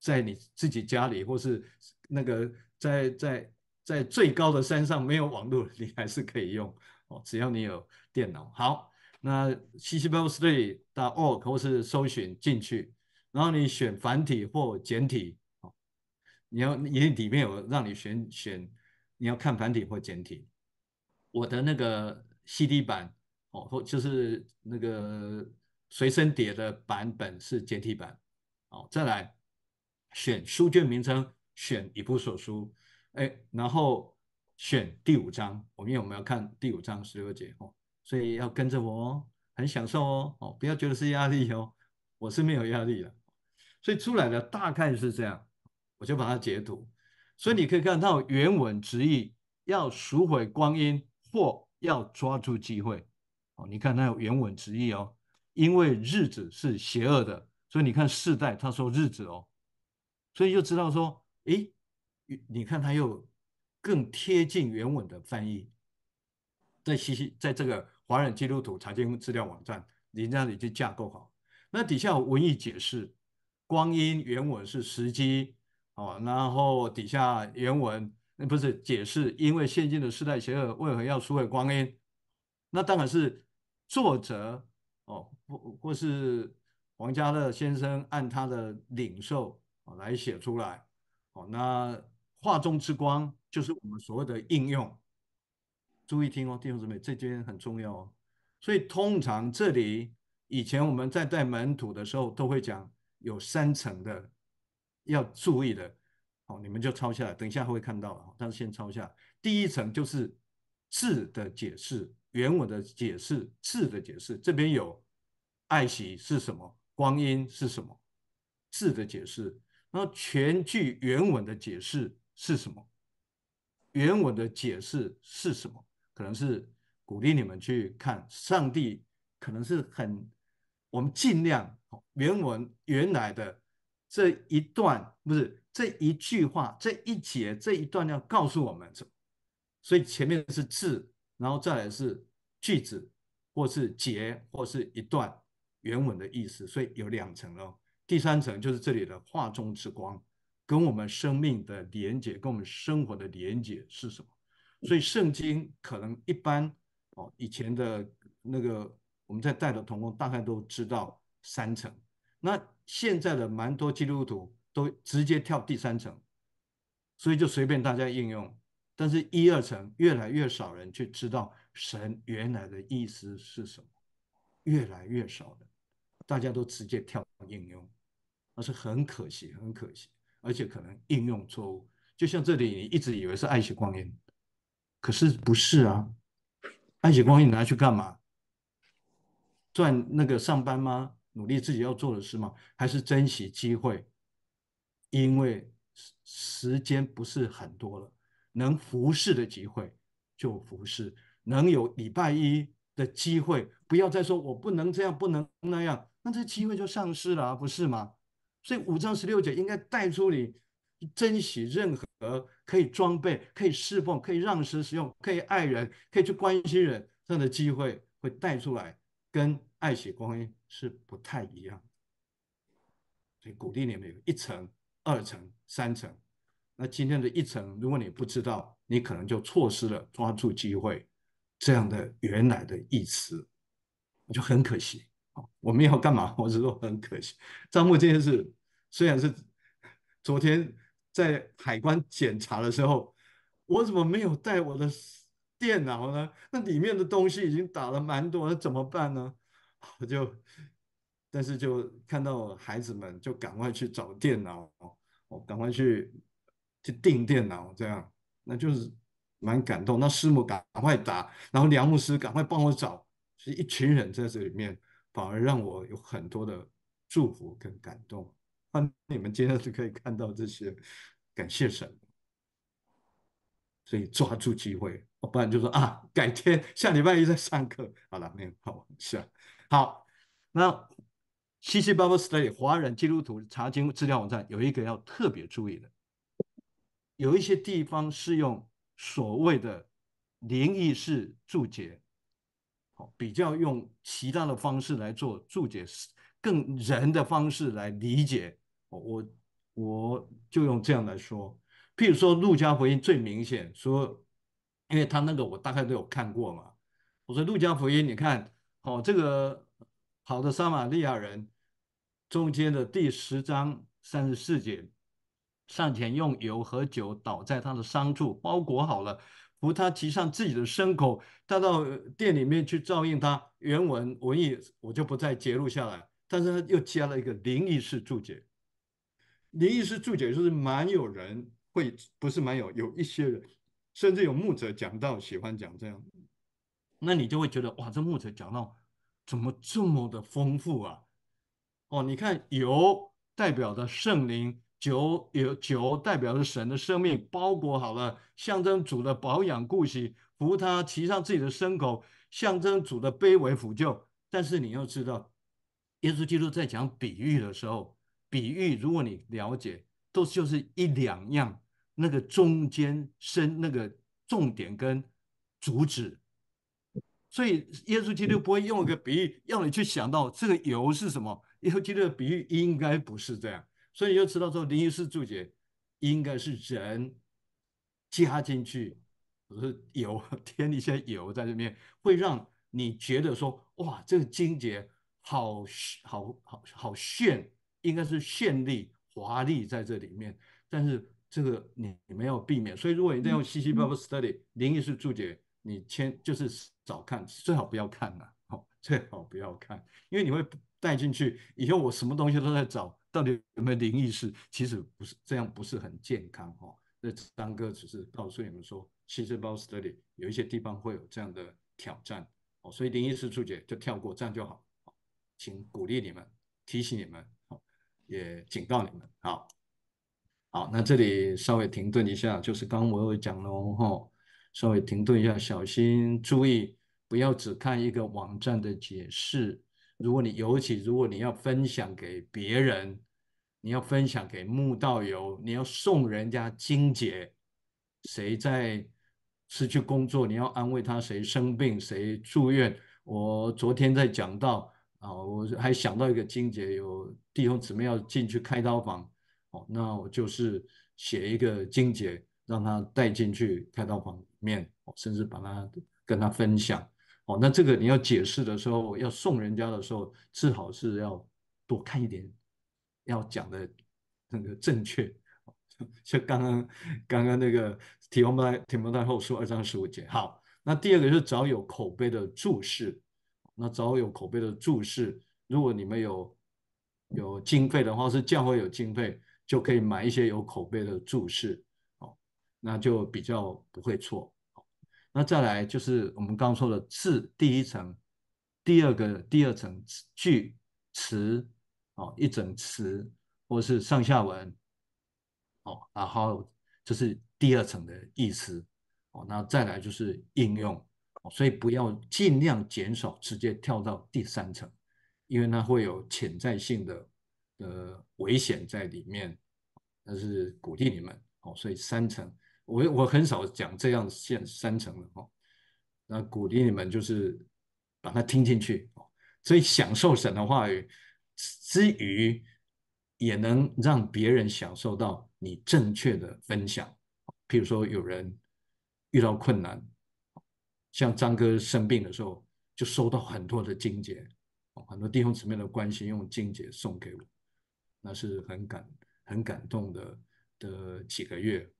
在你自己家里，或是那个在在在最高的山上没有网络，你还是可以用哦，只要你有电脑。好，那 c c b 八 three 到 org 或是搜寻进去，然后你选繁体或简体。哦，你要也里面有让你选选，你要看繁体或简体。我的那个 CD 版哦，或就是那个随身碟的版本是简体版。好，再来选书卷名称，选一部所书，哎，然后选第五章。我们有没有看第五章十六节？哦，所以要跟着我哦，很享受哦，哦，不要觉得是压力哦，我是没有压力的。所以出来的大概是这样，我就把它截图，所以你可以看到原文直译要赎回光阴或要抓住机会。哦，你看它有原文直译哦，因为日子是邪恶的。所以你看《世代》，他说“日子”哦，所以就知道说，诶，你看他又更贴近原文的翻译。在西西，在这个华人基督徒查经资料网站，你这样子去架构好。那底下文艺解释“光阴”，原文是“时机”哦。然后底下原文，不是解释，因为现今的世代邪恶，为何要输给光阴？那当然是作者哦，或或是。王家乐先生按他的领受来写出来，哦，那画中之光就是我们所谓的应用。注意听哦，弟兄姊妹，这间很重要哦。所以通常这里以前我们在带门徒的时候都会讲，有三层的要注意的。好，你们就抄下来，等一下会看到，但是先抄下。第一层就是字的解释，原文的解释，字的解释。这边有爱惜是什么？光阴是什么？字的解释，然后全句原文的解释是什么？原文的解释是什么？可能是鼓励你们去看上帝，可能是很我们尽量原文原来的这一段不是这一句话这一节这一段要告诉我们，什么？所以前面是字，然后再来是句子，或是节，或是一段。原文的意思，所以有两层喽。第三层就是这里的“画中之光”，跟我们生命的连接，跟我们生活的连接是什么？所以圣经可能一般哦，以前的那个我们在带的同工，大概都知道三层。那现在的蛮多基督徒都直接跳第三层，所以就随便大家应用。但是一二层越来越少人去知道神原来的意思是什么，越来越少的。大家都直接跳应用，那是很可惜，很可惜，而且可能应用错误。就像这里，你一直以为是爱惜光阴，可是不是啊！爱惜光阴拿去干嘛？赚那个上班吗？努力自己要做的事吗？还是珍惜机会？因为时间不是很多了，能服侍的机会就服侍，能有礼拜一的机会，不要再说我不能这样，不能那样。那这机会就丧失了，不是吗？所以五章十六节应该带出你珍惜任何可以装备、可以侍奉、可以让时使用、可以爱人、可以去关心人这样的机会，会带出来，跟爱惜光阴是不太一样。所以鼓励你们有一层、二层、三层。那今天的一层，如果你不知道，你可能就错失了抓住机会这样的原来的意思，我就很可惜。我们要干嘛？我是说很可惜，账目这件事，虽然是昨天在海关检查的时候，我怎么没有带我的电脑呢？那里面的东西已经打了蛮多，那怎么办呢？我就，但是就看到孩子们，就赶快去找电脑，我赶快去去订电脑，这样那就是蛮感动。那师母赶快打，然后梁牧师赶快帮我找，是一群人在这里面。反而让我有很多的祝福跟感动。那你们今天去可以看到这些，感谢神。所以抓住机会，不然就说啊，改天下礼拜一再上课。好了，没有好玩笑。好，那 b b b l e study 华人基督徒查经资料网站有一个要特别注意的，有一些地方是用所谓的灵异式注解。好，比较用其他的方式来做注解，更人的方式来理解。我我我就用这样来说，譬如说《路加福音》最明显，说，因为他那个我大概都有看过嘛。我说《路加福音》，你看，哦，这个好的撒玛利亚人中间的第十章三十四节，上前用油和酒倒在他的伤处，包裹好了。他骑上自己的牲口，他到店里面去照应他。原文文意我就不再揭露下来。但是他又加了一个灵异式注解。灵异式注解就是蛮有人会，不是蛮有，有一些人，甚至有牧者讲到喜欢讲这样，那你就会觉得哇，这牧者讲到怎么这么的丰富啊？哦，你看油代表的圣灵。酒有酒，代表着神的生命，包裹好了，象征主的保养顾惜；扶他骑上自己的牲口，象征主的卑微俯救。但是你要知道，耶稣基督在讲比喻的时候，比喻如果你了解，都就是一两样，那个中间深那个重点跟主旨。所以耶稣基督不会用一个比喻，要你去想到这个油是什么。耶稣基督的比喻应该不是这样。所以你就知道说，灵异事注解应该是人加进去，不是油 添一些油在这边，会让你觉得说，哇，这个经节好好好好炫，应该是绚丽华丽在这里面。但是这个你你没有避免，所以如果你在用 C b 八八 study 灵异事注解，你先就是少看，最好不要看了，哦，最好不要看，因为你会带进去以后，我什么东西都在找。到底有没有灵异事？其实不是这样，不是很健康哈。那张哥只是告诉你们说，o s 包这里有一些地方会有这样的挑战，哦，所以灵异事注解就跳过，这样就好。请鼓励你们，提醒你们，也警告你们。好好，那这里稍微停顿一下，就是刚刚我有讲了哈，稍微停顿一下，小心注意，不要只看一个网站的解释。如果你尤其如果你要分享给别人，你要分享给慕道友，你要送人家金姐，谁在失去工作，你要安慰他；谁生病，谁住院，我昨天在讲到啊，我还想到一个金姐有弟兄姊妹要进去开刀房，哦，那我就是写一个金姐，让他带进去开刀房里面，甚至把他跟他分享。哦，那这个你要解释的时候，要送人家的时候，最好是要多看一点，要讲的那个正确。就刚刚刚刚那个提宏太提宏太后说二章十五节。好，那第二个是找有口碑的注释。那找有口碑的注释，如果你们有有经费的话，是教会有经费就可以买一些有口碑的注释。哦，那就比较不会错。那再来就是我们刚说的字第一层，第二个第二层句词哦一整词或者是上下文哦，然后这是第二层的意思哦。那再来就是应用哦，所以不要尽量减少直接跳到第三层，因为它会有潜在性的呃危险在里面。那是鼓励你们哦，所以三层。我我很少讲这样三三层的哦，那鼓励你们就是把它听进去哦。所以享受神的话语之余，也能让别人享受到你正确的分享。譬如说，有人遇到困难，像张哥生病的时候，就收到很多的金姐，很多弟兄姊妹的关心，用金姐送给我，那是很感很感动的的几个月。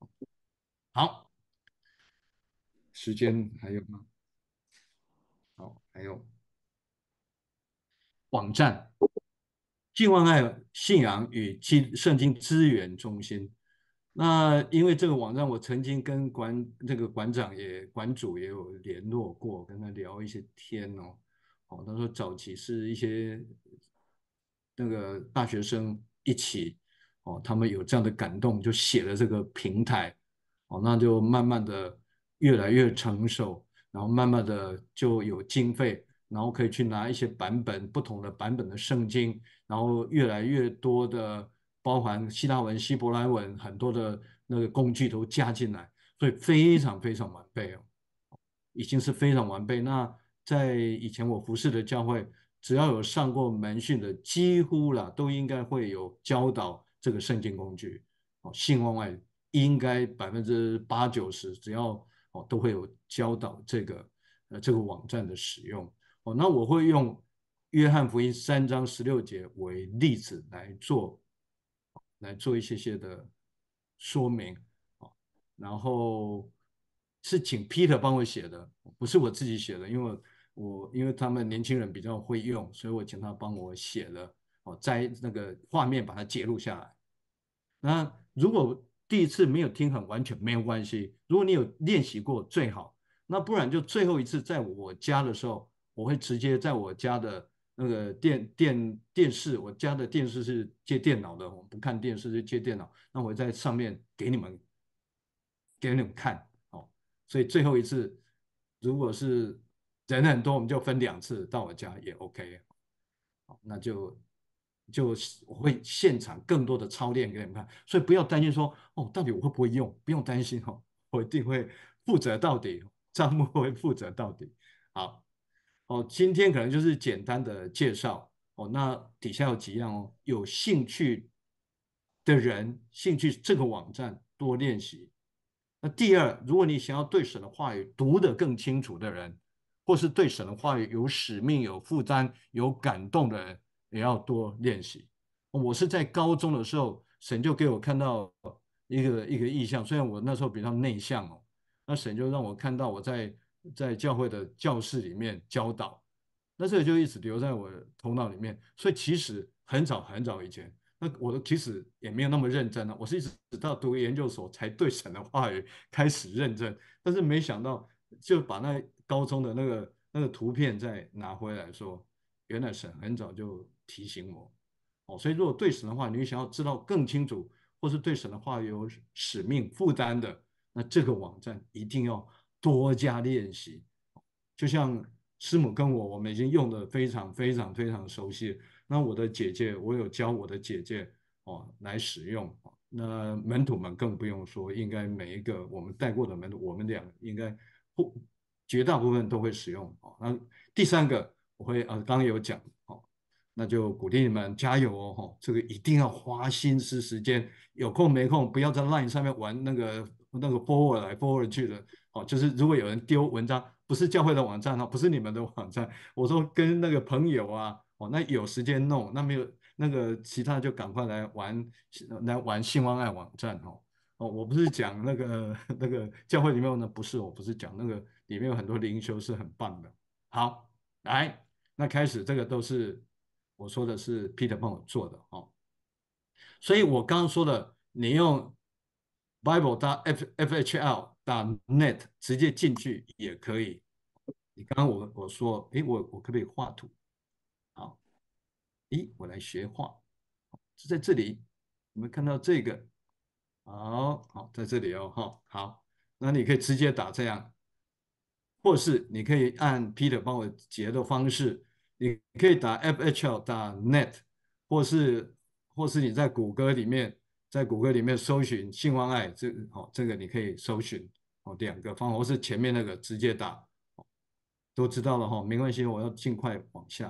好，时间还有吗？好，还有网站“敬望爱信仰与基圣经资源中心”。那因为这个网站，我曾经跟馆那个馆长也馆主也有联络过，跟他聊一些天哦。哦，他说早期是一些那个大学生一起哦，他们有这样的感动，就写了这个平台。那就慢慢的越来越成熟，然后慢慢的就有经费，然后可以去拿一些版本不同的版本的圣经，然后越来越多的包含希腊文、希伯来文很多的那个工具都加进来，所以非常非常完备哦，已经是非常完备。那在以前我服侍的教会，只要有上过门训的，几乎了都应该会有教导这个圣经工具。哦，信望外应该百分之八九十，只要哦，都会有教导这个，呃，这个网站的使用哦。那我会用约翰福音三章十六节为例子来做，来做一些些的说明啊。然后是请 Peter 帮我写的，不是我自己写的，因为我因为他们年轻人比较会用，所以我请他帮我写了哦，在那个画面把它截录下来。那如果，第一次没有听很完全没有关系，如果你有练习过最好，那不然就最后一次在我家的时候，我会直接在我家的那个电电电视，我家的电视是接电脑的，我们不看电视是接电脑，那我在上面给你们给你们看好，所以最后一次如果是人很多，我们就分两次到我家也 OK，好，那就。就会现场更多的操练给你们看，所以不要担心说哦，到底我会不会用？不用担心哦，我一定会负责到底，账目会负责到底。好哦，今天可能就是简单的介绍哦。那底下有几样哦，有兴趣的人，兴趣这个网站多练习。那第二，如果你想要对神的话语读得更清楚的人，或是对神的话语有使命、有负担、有感动的人。也要多练习。我是在高中的时候，神就给我看到一个一个意象。虽然我那时候比较内向哦，那神就让我看到我在在教会的教室里面教导。那这个就一直留在我的头脑里面。所以其实很早很早以前，那我的其实也没有那么认真啊。我是一直到读研究所才对神的话语开始认真。但是没想到就把那高中的那个那个图片再拿回来说，原来神很早就。提醒我，哦，所以如果对神的话，你想要知道更清楚，或是对神的话有使命负担的，那这个网站一定要多加练习。就像师母跟我，我们已经用的非常、非常、非常熟悉。那我的姐姐，我有教我的姐姐哦来使用。那门徒们更不用说，应该每一个我们带过的门徒，我们俩应该不绝大部分都会使用。哦，那第三个我会呃，刚刚有讲。那就鼓励你们加油哦，吼，这个一定要花心思时间，有空没空不要在 LINE 上面玩那个那个 forward 来 forward 去的，哦，就是如果有人丢文章，不是教会的网站哦，不是你们的网站，我说跟那个朋友啊，哦，那有时间弄，那没有那个其他就赶快来玩来玩性关爱网站哦，哦，我不是讲那个那个教会里面呢不是，我不是讲那个里面有很多灵修是很棒的，好，来，那开始这个都是。我说的是 Peter 帮我做的哦，所以我刚刚说的，你用 Bible 打 F FHL 打 Net 直接进去也可以。你刚刚我我说，诶，我我可不可以画图？好，咦，我来学画。就在这里，你们看到这个？好好，在这里哦，哈，好，那你可以直接打这样，或是你可以按 Peter 帮我截的方式。你可以打 fhl 打 net，或是或是你在谷歌里面在谷歌里面搜寻性放爱这哦，这个你可以搜寻哦两个方，或是前面那个直接打，都知道了哈，没关系，我要尽快往下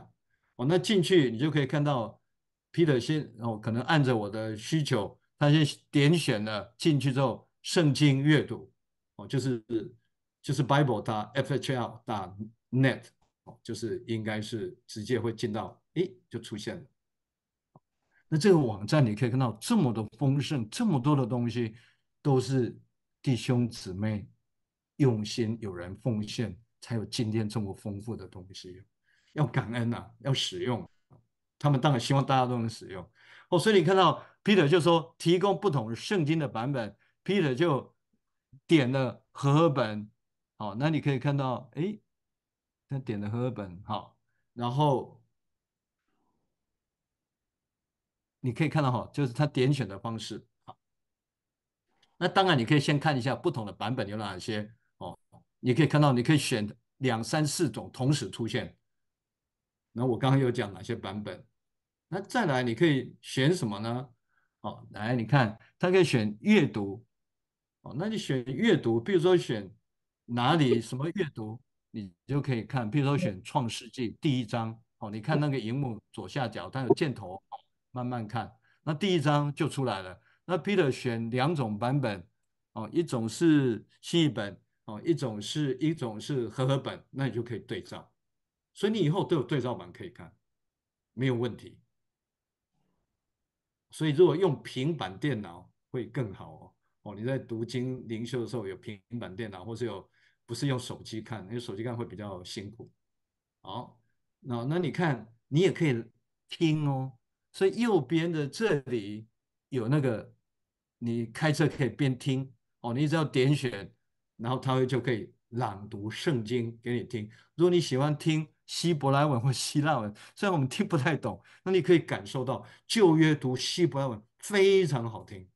哦。那进去你就可以看到 Peter 先哦，可能按着我的需求，他先点选了进去之后圣经阅读哦，就是就是 Bible 打 fhl 打 net。哦，就是应该是直接会进到，哎，就出现了。那这个网站你可以看到这么多丰盛，这么多的东西，都是弟兄姊妹用心、有人奉献，才有今天这么丰富的东西。要感恩呐，要使用。他们当然希望大家都能使用。哦，所以你看到 Peter 就说提供不同圣经的版本，Peter 就点了和合本。哦，那你可以看到，哎。他点的赫本哈，然后你可以看到哈，就是他点选的方式。好，那当然你可以先看一下不同的版本有哪些哦。你可以看到，你可以选两三四种同时出现。那我刚刚有讲哪些版本？那再来你可以选什么呢？哦，来你看，他可以选阅读。哦，那你选阅读，比如说选哪里什么阅读？你就可以看，Peter 选《创世纪》第一章，哦，你看那个荧幕左下角，它有箭头，慢慢看，那第一章就出来了。那 Peter 选两种版本，哦，一种是新译本，哦，一种是一种是和合本，那你就可以对照。所以你以后都有对照版可以看，没有问题。所以如果用平板电脑会更好哦。哦，你在读经灵修的时候有平板电脑，或是有。不是用手机看，因为手机看会比较辛苦。好，那那你看，你也可以听哦。所以右边的这里有那个，你开车可以边听哦。你只要点选，然后它会就可以朗读圣经给你听。如果你喜欢听希伯来文或希腊文，虽然我们听不太懂，那你可以感受到旧约读希伯来文非常好听，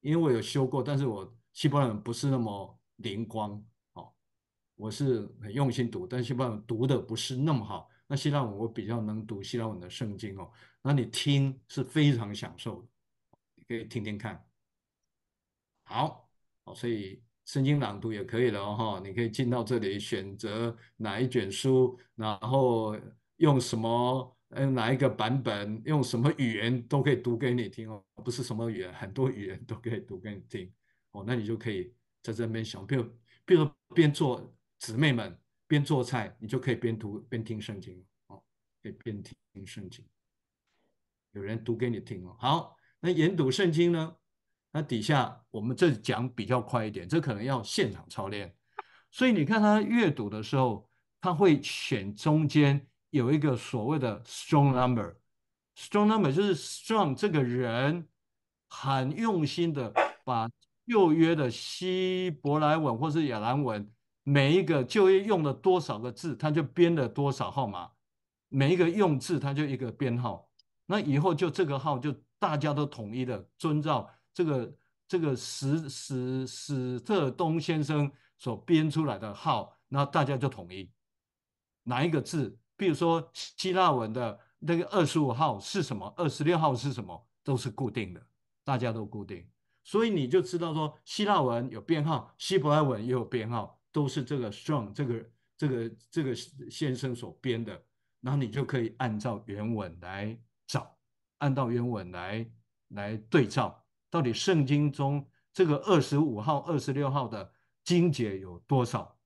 因为我有修过，但是我希伯来文不是那么灵光。我是很用心读，但希望读的不是那么好。那希拉文我比较能读希腊文的圣经哦。那你听是非常享受的，可以听听看。好，好，所以圣经朗读也可以了哈。你可以进到这里选择哪一卷书，然后用什么嗯，哪一个版本，用什么语言都可以读给你听哦。不是什么语言，很多语言都可以读给你听哦。那你就可以在这边想，比如边做。姊妹们，边做菜你就可以边读边听圣经哦，可以边听圣经。有人读给你听哦。好，那研读圣经呢？那底下我们这讲比较快一点，这可能要现场操练。所以你看他阅读的时候，他会选中间有一个所谓的 strong number，strong number 就是 strong 这个人很用心的把旧约的希伯来文或是亚兰文。每一个就业用了多少个字，他就编了多少号码。每一个用字，他就一个编号。那以后就这个号，就大家都统一的遵照这个这个史史史特东先生所编出来的号，那大家就统一哪一个字。比如说希腊文的那个二十五号是什么，二十六号是什么，都是固定的，大家都固定。所以你就知道说希腊文有编号，希伯来文也有编号。都是这个 Strong 这个这个这个先生所编的，然后你就可以按照原文来找，按照原文来来对照，到底圣经中这个二十五号、二十六号的经节有多少？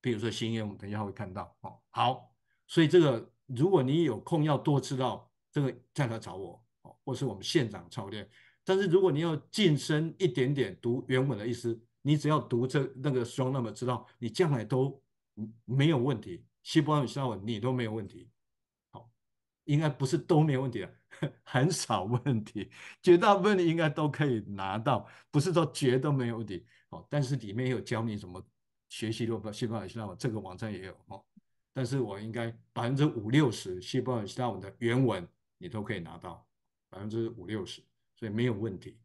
比如说新约，我们等一下会看到哦。好，所以这个如果你有空要多知道，这个再来找我哦，或是我们县长操练。但是如果你要近身一点点读原文的意思。你只要读这那个书，那么知道你将来都没有问题。细伯与细文你都没有问题。好，应该不是都没有问题，啊，很少问题，绝大部分你应该都可以拿到。不是说绝都没有问题，哦，但是里面有教你怎么学习。细胞希腊文，这个网站也有哦，但是我应该百分之五六十细胞希腊文的原文你都可以拿到，百分之五六十，所以没有问题。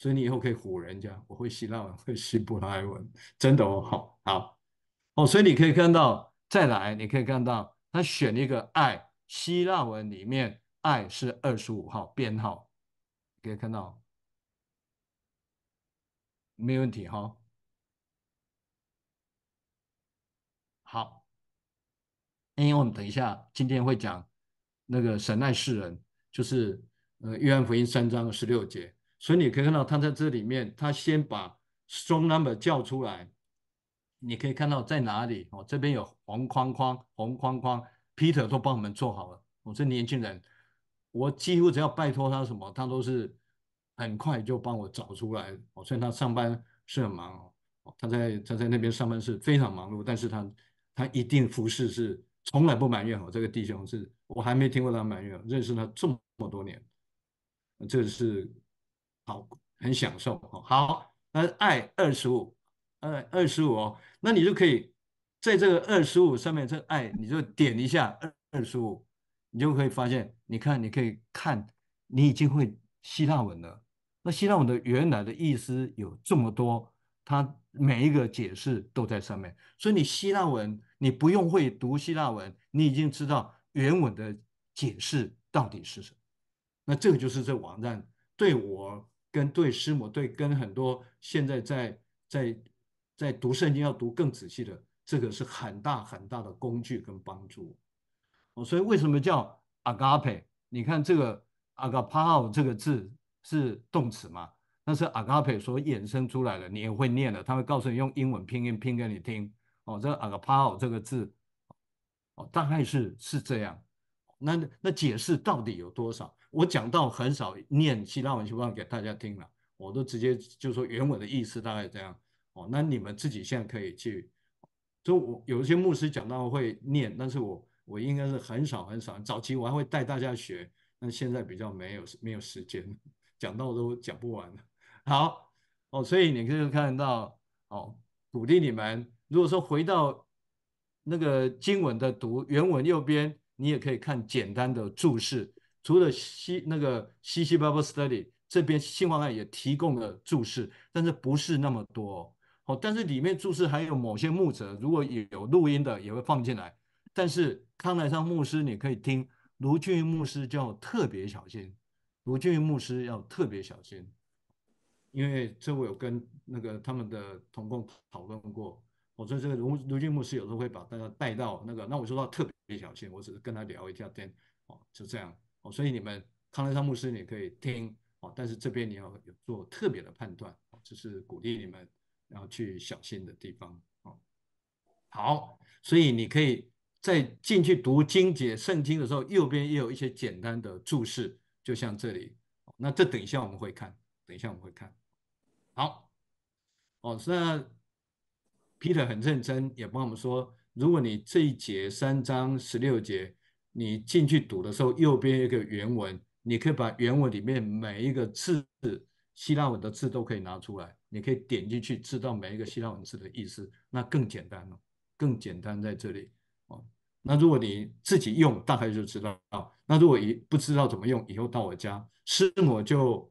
所以你以后可以唬人家，我会希腊文，会希伯来文，真的哦，好好哦。所以你可以看到，再来你可以看到，他选一个爱，希腊文里面爱是二十五号编号，可以看到，没问题哈，好，因为我们等一下今天会讲那个神爱世人，就是呃《约翰福音》三章十六节。所以你可以看到，他在这里面，他先把 strong number 叫出来。你可以看到在哪里哦，这边有红框框，红框框，Peter 都帮我们做好了。我这年轻人，我几乎只要拜托他什么，他都是很快就帮我找出来。哦，虽然他上班是很忙哦，他在他在那边上班是非常忙碌，但是他他一定服侍是从来不埋怨。哦，这个弟兄是，我还没听过他埋怨，认识他这么多年，这是。好，很享受哦。好，那爱二十五，二二十五哦。那你就可以在这个二十五上面，这爱你就点一下二十五，你就可以发现，你看你可以看，你已经会希腊文了。那希腊文的原来的意思有这么多，它每一个解释都在上面。所以你希腊文，你不用会读希腊文，你已经知道原文的解释到底是什么。那这个就是这网站对我。跟对师母对跟很多现在在在在读圣经要读更仔细的，这个是很大很大的工具跟帮助。哦，所以为什么叫 agape？你看这个 agapao 这个字是动词嘛？那是 agape 所衍生出来的，你也会念了。他会告诉你用英文拼音拼给你听。哦，这 agapao 这个字，哦，大概是是这样。那那解释到底有多少？我讲到很少念希腊文经文给大家听了，我都直接就说原文的意思大概这样哦。那你们自己现在可以去，就我有一些牧师讲到会念，但是我我应该是很少很少。早期我还会带大家学，但现在比较没有没有时间，讲到都讲不完好哦，所以你可以看到哦，鼓励你们。如果说回到那个经文的读原文右边，你也可以看简单的注释。除了西那个西西伯伯 study 这边新华案也提供了注释，但是不是那么多哦。但是里面注释还有某些牧者如果有录音的也会放进来。但是康乃上牧师你可以听，卢俊牧师要特别小心，卢俊牧师要特别小心，因为这我有跟那个他们的同工讨论过。我说这个卢卢俊牧师有时候会把大家带到那个，那我说到特别小心，我只是跟他聊一下天哦，就这样。哦，所以你们康兰山牧师，你可以听哦，但是这边你要做特别的判断哦，这是鼓励你们要去小心的地方哦。好，所以你可以在进去读经解圣经的时候，右边也有一些简单的注释，就像这里。那这等一下我们会看，等一下我们会看。好，哦，那 Peter 很认真也帮我们说，如果你这一节三章十六节。你进去读的时候，右边有一个原文，你可以把原文里面每一个字，希腊文的字都可以拿出来，你可以点进去知道每一个希腊文字的意思，那更简单了，更简单在这里哦。那如果你自己用，大概就知道；那如果一不知道怎么用，以后到我家师母就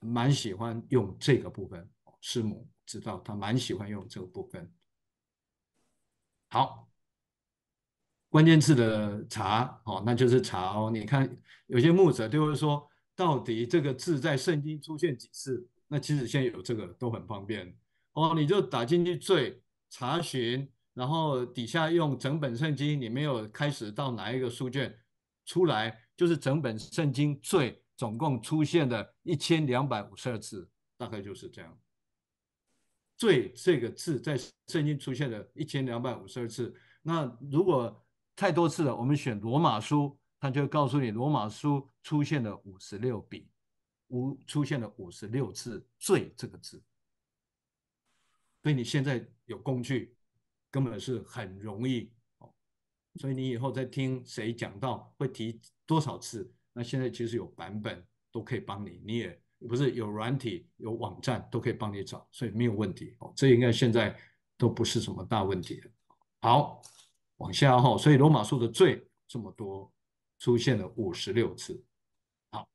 蛮喜欢用这个部分，师母知道他蛮喜欢用这个部分。好。关键字的查哦，那就是查哦。你看，有些牧者就会说，到底这个字在圣经出现几次？那其实现在有这个都很方便哦。你就打进去最查询，然后底下用整本圣经，你没有开始到哪一个书卷出来，就是整本圣经最总共出现的一千两百五十二次，大概就是这样。最这个字在圣经出现的一千两百五十二次，那如果。太多次了，我们选罗马书，他就告诉你罗马书出现了五十六笔，五出现了五十六次“罪”这个字，所以你现在有工具，根本是很容易哦。所以你以后再听谁讲到会提多少次，那现在其实有版本都可以帮你，你也不是有软体有网站都可以帮你找，所以没有问题哦。这应该现在都不是什么大问题了。好。往下哦，所以罗马书的罪这么多，出现了五十六次。好，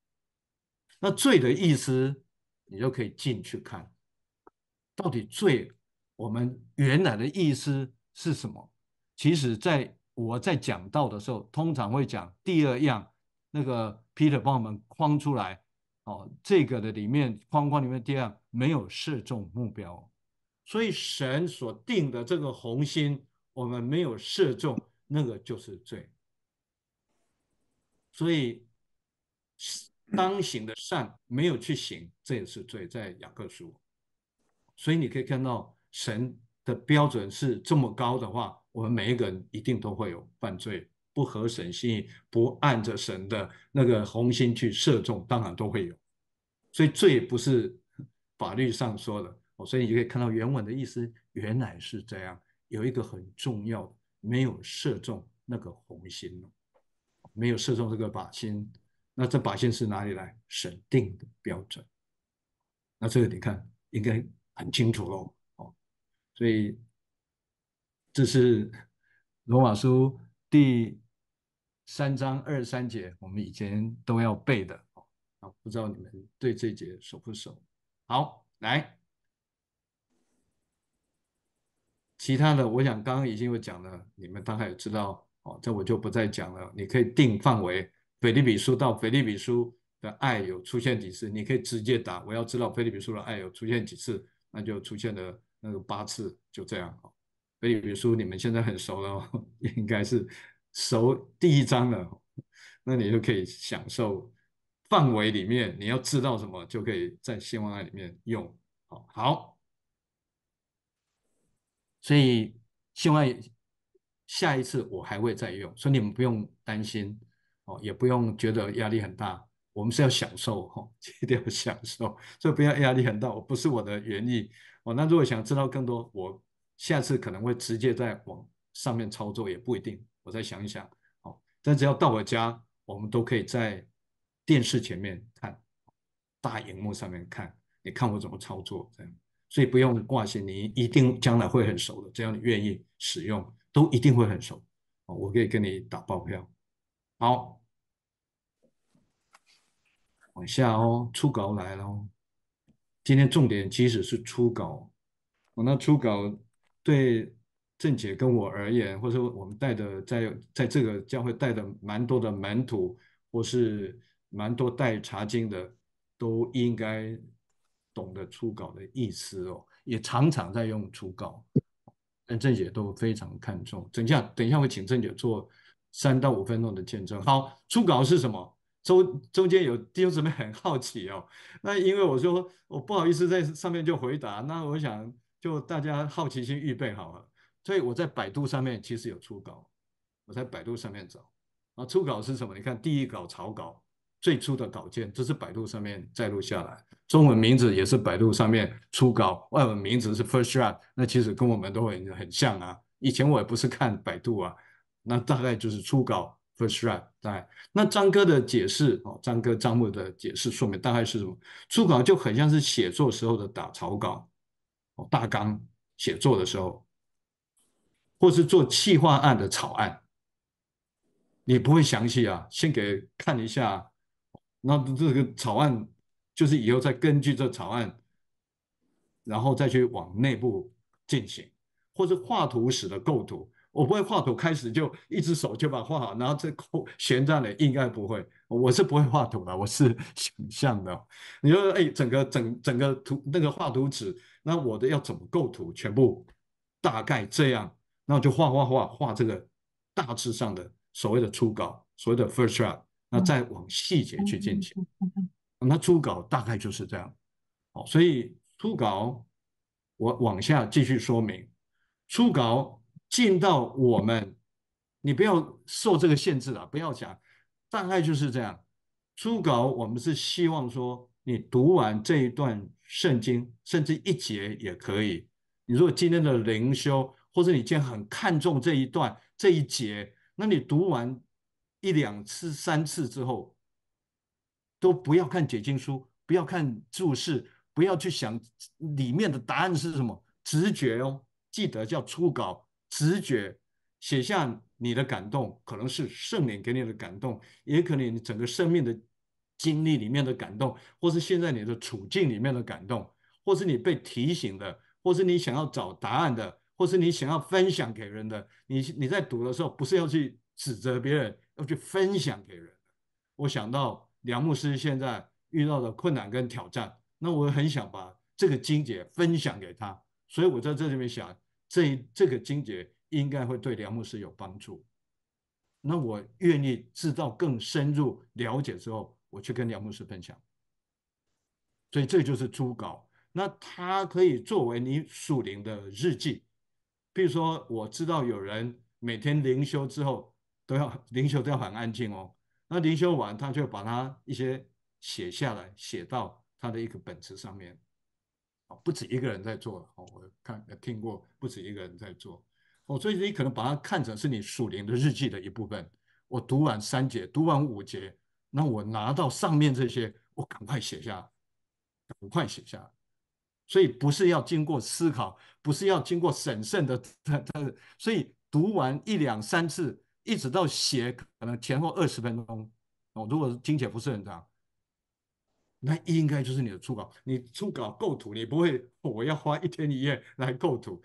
那罪的意思，你就可以进去看，到底罪我们原来的意思是什么？其实，在我在讲到的时候，通常会讲第二样，那个 Peter 帮我们框出来，哦，这个的里面框框里面第二没有射中目标，所以神所定的这个红心。我们没有射中，那个就是罪。所以，当行的善没有去行，这也是罪。在雅各书，所以你可以看到，神的标准是这么高的话，我们每一个人一定都会有犯罪，不合神心意，不按着神的那个红心去射中，当然都会有。所以，罪不是法律上说的。哦，所以你就可以看到原文的意思，原来是这样。有一个很重要，没有射中那个红心没有射中这个靶心，那这靶心是哪里来？审定的标准，那这个你看应该很清楚喽，哦，所以这是罗马书第三章二十三节，我们以前都要背的，啊，不知道你们对这节熟不熟？好，来。其他的，我想刚刚已经有讲了，你们大概也知道哦，这我就不再讲了。你可以定范围，菲利比书到菲利比书的爱有出现几次？你可以直接打，我要知道菲利比书的爱有出现几次，那就出现了那个八次，就这样哦。菲利比书你们现在很熟了，应该是熟第一章了，那你就可以享受范围里面你要知道什么就可以在希望爱里面用。好，好。所以，希望下一次我还会再用，所以你们不用担心哦，也不用觉得压力很大。我们是要享受哦，一定要享受，所以不要压力很大，我不是我的原意哦。那如果想知道更多，我下次可能会直接在往上面操作，也不一定。我再想一想哦。但只要到我家，我们都可以在电视前面看，大荧幕上面看，你看我怎么操作这样。所以不用挂心，你一定将来会很熟的。只要你愿意使用，都一定会很熟。哦，我可以跟你打包票。好，往下哦，初稿来哦。今天重点其实是初稿。我那初稿对郑姐跟我而言，或者说我们带的在在这个教会带的蛮多的门徒，或是蛮多带查经的，都应该。懂得初稿的意思哦，也常常在用初稿，但郑姐都非常看重。等一下，等一下，我请郑姐做三到五分钟的见证。好，初稿是什么？中中间有弟兄姊妹很好奇哦。那因为我说我不好意思在上面就回答，那我想就大家好奇心预备好了，所以我在百度上面其实有初稿，我在百度上面找啊。初稿是什么？你看第一稿草稿。最初的稿件，这是百度上面载录下来，中文名字也是百度上面初稿，外文名字是 first r a a d 那其实跟我们都很很像啊。以前我也不是看百度啊，那大概就是初稿 first r a a d 那那张哥的解释哦，张哥张木的解释说明大概是什么？初稿就很像是写作时候的打草稿，哦，大纲写作的时候，或是做企划案的草案，你不会详细啊，先给看一下。那这个草案就是以后再根据这草案，然后再去往内部进行，或是画图时的构图。我不会画图，开始就一只手就把画好，然后这悬在那里，应该不会。我是不会画图的，我是想象的。你说，哎，整个整整个图那个画图纸，那我的要怎么构图？全部大概这样，那我就画画画画这个大致上的所谓的初稿，所谓的 first draft。那再往细节去进行，那初稿大概就是这样。好，所以初稿我往下继续说明。初稿进到我们，你不要受这个限制了，不要讲大概就是这样。初稿我们是希望说，你读完这一段圣经，甚至一节也可以。你如果今天的灵修，或者你今天很看重这一段这一节，那你读完。一两次、三次之后，都不要看解经书，不要看注释，不要去想里面的答案是什么，直觉哦，记得叫初稿，直觉写下你的感动，可能是圣灵给你的感动，也可能你整个生命的经历里面的感动，或是现在你的处境里面的感动，或是你被提醒的，或是你想要找答案的，或是你想要分享给人的，你你在读的时候不是要去指责别人。要去分享给人，我想到梁牧师现在遇到的困难跟挑战，那我很想把这个经解分享给他，所以我在这里面想，这这个经解应该会对梁牧师有帮助。那我愿意知道更深入了解之后，我去跟梁牧师分享。所以这就是初稿，那它可以作为你属灵的日记。譬如说，我知道有人每天灵修之后。都要 灵修都要很安静哦。那灵修完，他就把他一些写下来，写到他的一个本子上面。不止一个人在做，我看听过不止一个人在做。哦，所以你可能把它看成是你属灵的日记的一部分。我读完三节，读完五节，那我拿到上面这些，我赶快写下，赶快写下。所以不是要经过思考，不是要经过审慎的。他他，所以读完一两三次。一直到写可能前后二十分钟哦，如果听起来不是很长，那应该就是你的初稿。你初稿构图你不会，我要花一天一夜来构图，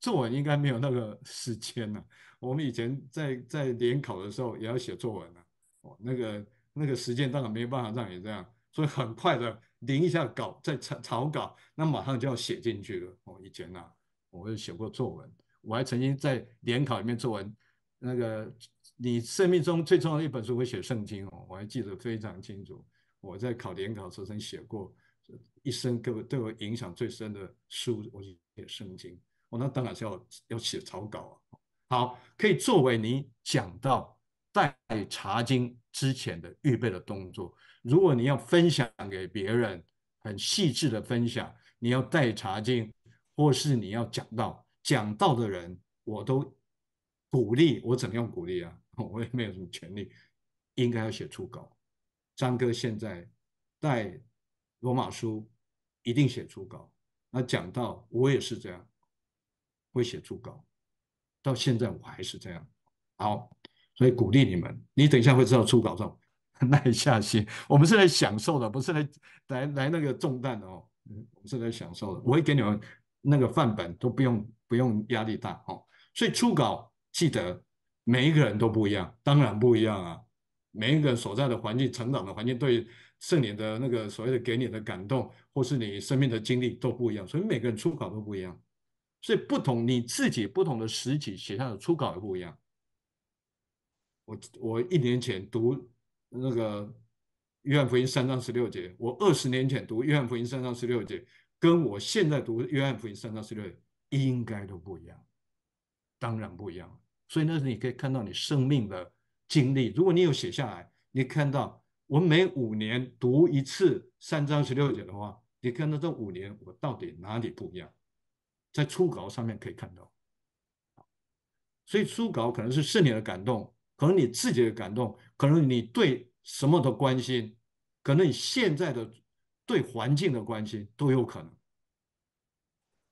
作文应该没有那个时间呢。我们以前在在联考的时候也要写作文呢，哦，那个那个时间当然没办法让你这样，所以很快的临一下稿再草草稿，那马上就要写进去了。哦，以前呢，我也写过作文，我还曾经在联考里面作文。那个，你生命中最重要的一本书，会写圣经，我还记得非常清楚。我在考联考时曾写过，一生给我对我影响最深的书，我就写圣经。我那当然是要要写草稿啊，好，可以作为你讲到带茶经之前的预备的动作。如果你要分享给别人，很细致的分享，你要带茶经，或是你要讲到讲到的人，我都。鼓励我怎么用鼓励啊？我也没有什么权利，应该要写初稿。张哥现在带罗马书一定写初稿。那讲到我也是这样，会写初稿，到现在我还是这样。好，所以鼓励你们。你等一下会知道初稿怎么，耐下心。我们是来享受的，不是来来来那个重担的哦。我们是来享受的。我会给你们那个范本，都不用不用压力大哦。所以初稿。记得每一个人都不一样，当然不一样啊！每一个人所在的环境、成长的环境，对圣灵的那个所谓的给你的感动，或是你生命的经历都不一样，所以每个人初稿都不一样。所以不同你自己、不同的时期写下的初稿也不一样。我我一年前读那个《约翰福音》三章十六节，我二十年前读《约翰福音》三章十六节，跟我现在读《约翰福音》三章十六应该都不一样，当然不一样。所以那时你可以看到你生命的经历，如果你有写下来，你看到我每五年读一次《三章十六节》的话，你看到这五年我到底哪里不一样，在初稿上面可以看到。所以初稿可能是圣灵的感动，可能你自己的感动，可能你对什么的关心，可能你现在的对环境的关心都有可能。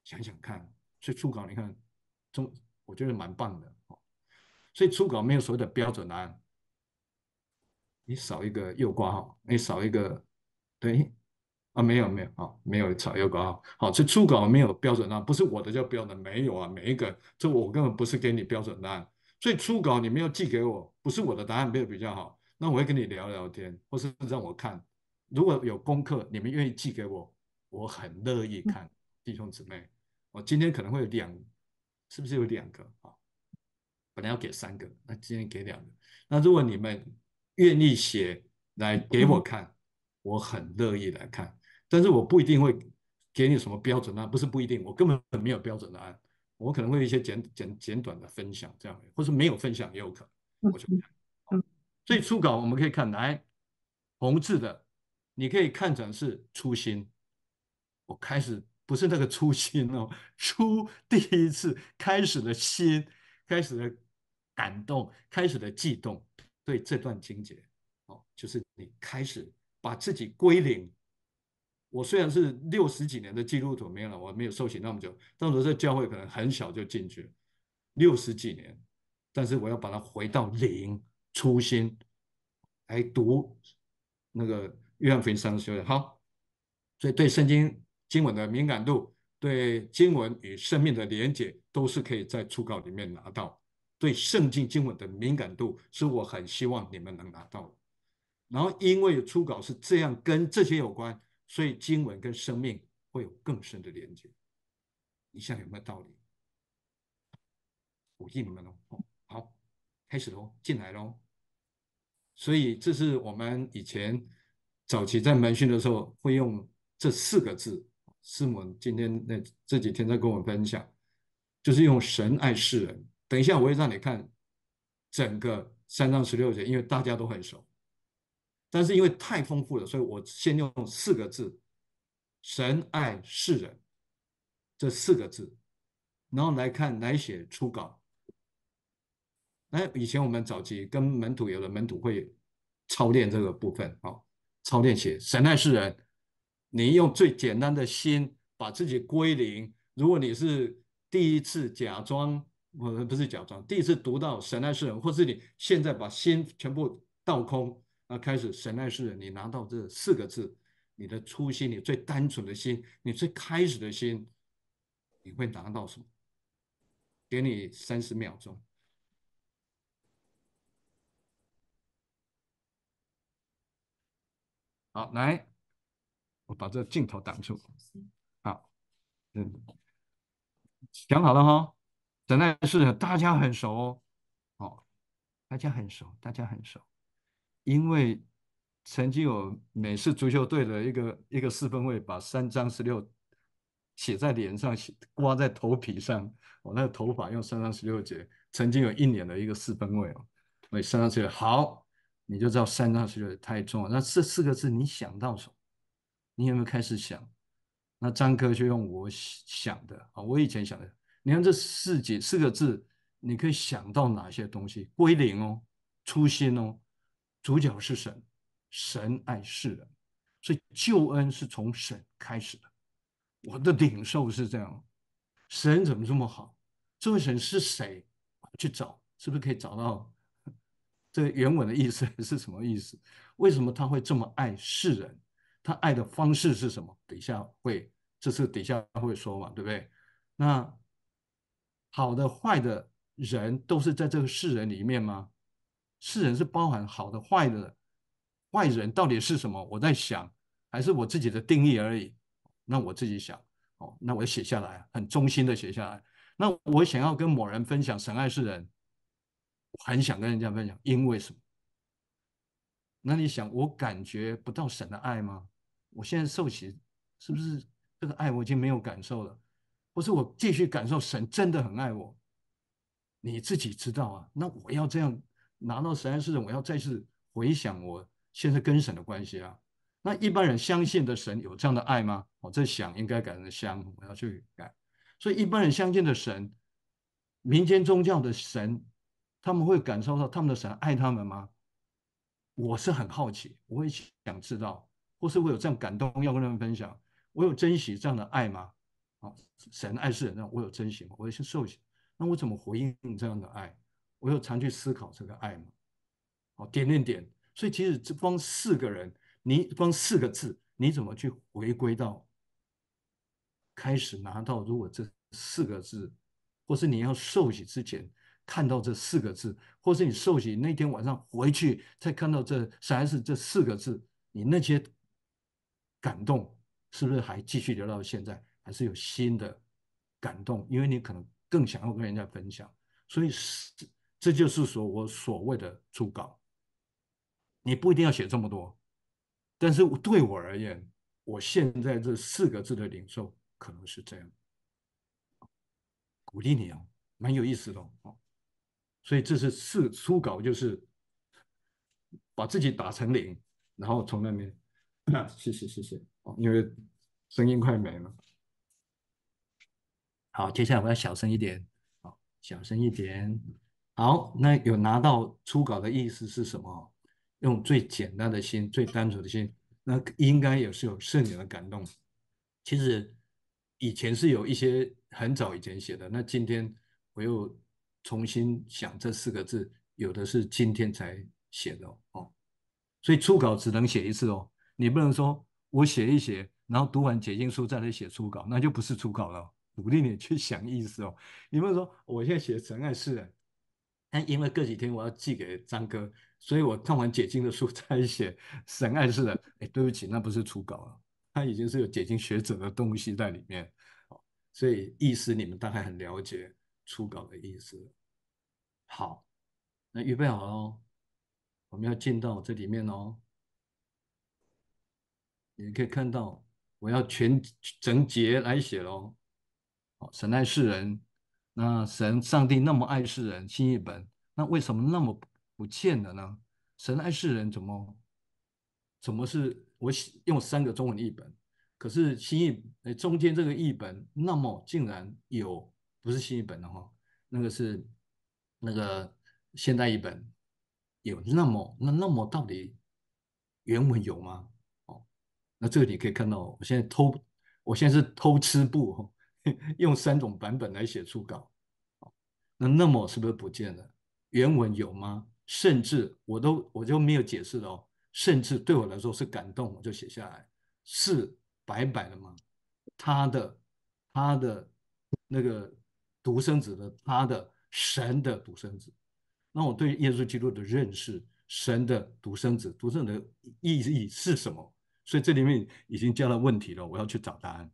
想想看，所以初稿你看，中我觉得蛮棒的。所以初稿没有所谓的标准答案，你少一个又挂号，你少一个，对，啊，没有没有啊，没有少又挂号，好，所以初稿没有标准答案，不是我的叫标准，没有啊，每一个，这我根本不是给你标准答案，所以初稿你没有寄给我，不是我的答案没有比较好，那我会跟你聊聊天，或是让我看，如果有功课你们愿意寄给我，我很乐意看弟兄姊妹，我今天可能会有两，是不是有两个啊？本来要给三个，那今天给两个。那如果你们愿意写来给我看，我很乐意来看。但是我不一定会给你什么标准答案，不是不一定，我根本没有标准答案。我可能会有一些简简简短的分享，这样，或是没有分享也有可能。我就嗯。所以初稿我们可以看，来红字的，你可以看成是初心。我开始不是那个初心哦，初第一次开始的心，开始的。感动开始的悸动，对这段情节，哦，就是你开始把自己归零。我虽然是六十几年的基督徒没了，我没有受洗那么久，但我在教会可能很小就进去六十几年，但是我要把它回到零，初心来读那个约翰福音三十九。好，所以对圣经经文的敏感度，对经文与生命的连接，都是可以在初稿里面拿到。对圣经经文的敏感度，是我很希望你们能拿到的。然后，因为初稿是这样，跟这些有关，所以经文跟生命会有更深的连接。你想有没有道理？鼓励你们哦，好，开始喽，进来喽。所以，这是我们以前早期在门训的时候会用这四个字。师母今天那这几天在跟我分享，就是用神爱世人。等一下，我会让你看整个三章十六节，因为大家都很熟，但是因为太丰富了，所以我先用四个字“神爱世人”这四个字，然后来看来写初稿。哎，以前我们早期跟门徒有的门徒会操练这个部分，啊，操练写“神爱世人”，你用最简单的心把自己归零。如果你是第一次假装。我不是假装。第一次读到“神爱世人”，或是你现在把心全部倒空，啊，开始“神爱世人”，你拿到这四个字，你的初心，你最单纯的心，你最开始的心，你会拿到什么？给你三十秒钟。好，来，我把这镜头挡住。好，嗯，想好了哈？真的是大家很熟，哦，大家很熟，大家很熟，因为曾经有美式足球队的一个一个四分卫把三张十六写在脸上，写刮在头皮上，我那个头发用三张十六结，曾经有一年的一个四分卫哦，所以三张十六好，你就知道三张十六太重了。那这四个字你想到什么？你有没有开始想？那张哥就用我想的啊，我以前想的。你看这四节四个字，你可以想到哪些东西？归零哦，初心哦，主角是神，神爱世人，所以救恩是从神开始的。我的领受是这样，神怎么这么好？这位神是谁？去找，是不是可以找到这个原文的意思是什么意思？为什么他会这么爱世人？他爱的方式是什么？底下会，这次底下会说嘛，对不对？那。好的、坏的人都是在这个世人里面吗？世人是包含好的、坏的，坏人到底是什么？我在想，还是我自己的定义而已。那我自己想，哦，那我写下来，很忠心的写下来。那我想要跟某人分享神爱世人，我很想跟人家分享，因为什么？那你想，我感觉不到神的爱吗？我现在受刑，是不是这个爱我已经没有感受了？不是我继续感受神真的很爱我，你自己知道啊。那我要这样拿到神爱世人，我要再次回想我现在跟神的关系啊。那一般人相信的神有这样的爱吗？我在想，应该改成相，我要去改。所以一般人相信的神，民间宗教的神，他们会感受到他们的神爱他们吗？我是很好奇，我会想知道，或是我有这样感动要跟他们分享，我有珍惜这样的爱吗？啊，神爱世人，那我有真心我要先受洗，那我怎么回应这样的爱？我有常去思考这个爱吗？好，点点点。所以其实这光四个人，你光四个字，你怎么去回归到开始拿到？如果这四个字，或是你要受洗之前看到这四个字，或是你受洗那天晚上回去再看到这神爱这四个字，你那些感动是不是还继续留到现在？还是有新的感动，因为你可能更想要跟人家分享，所以是这就是说我所谓的初稿，你不一定要写这么多，但是对我而言，我现在这四个字的领受可能是这样，鼓励你啊，蛮有意思的哦，所以这是四初稿，就是把自己打成零，然后从那边，谢谢谢谢哦，因为声音快没了。好，接下来我要小声一点。好，小声一点。好，那有拿到初稿的意思是什么？用最简单的心，最单纯的心，那应该也是有圣人的感动。其实以前是有一些很早以前写的，那今天我又重新想这四个字，有的是今天才写的哦。所以初稿只能写一次哦，你不能说我写一写，然后读完解经书再来写初稿，那就不是初稿了。努力你去想意思哦。你不能说我现在写神案世人》，但因为过几天我要寄给张哥，所以我看完解经的书再写神案世的。哎，对不起，那不是初稿了，它已经是有解经学者的东西在里面。所以意思你们大概很了解初稿的意思。好，那预备好喽，我们要进到这里面喽。你可以看到，我要全整节来写喽。神爱世人，那神上帝那么爱世人，新一本那为什么那么不不见了呢？神爱世人怎么怎么是我用三个中文译本，可是新译中间这个译本那么竟然有不是新译本的哈，那个是那个现代译本有那么那那么到底原文有吗？哦，那这个你可以看到，我现在偷我现在是偷吃布。用三种版本来写初稿，那那么是不是不见了？原文有吗？甚至我都我就没有解释了哦，甚至对我来说是感动，我就写下来，是白白的吗？他的他的那个独生子的他的神的独生子，那我对耶稣基督的认识，神的独生子，独生子的意义是什么？所以这里面已经加了问题了，我要去找答案。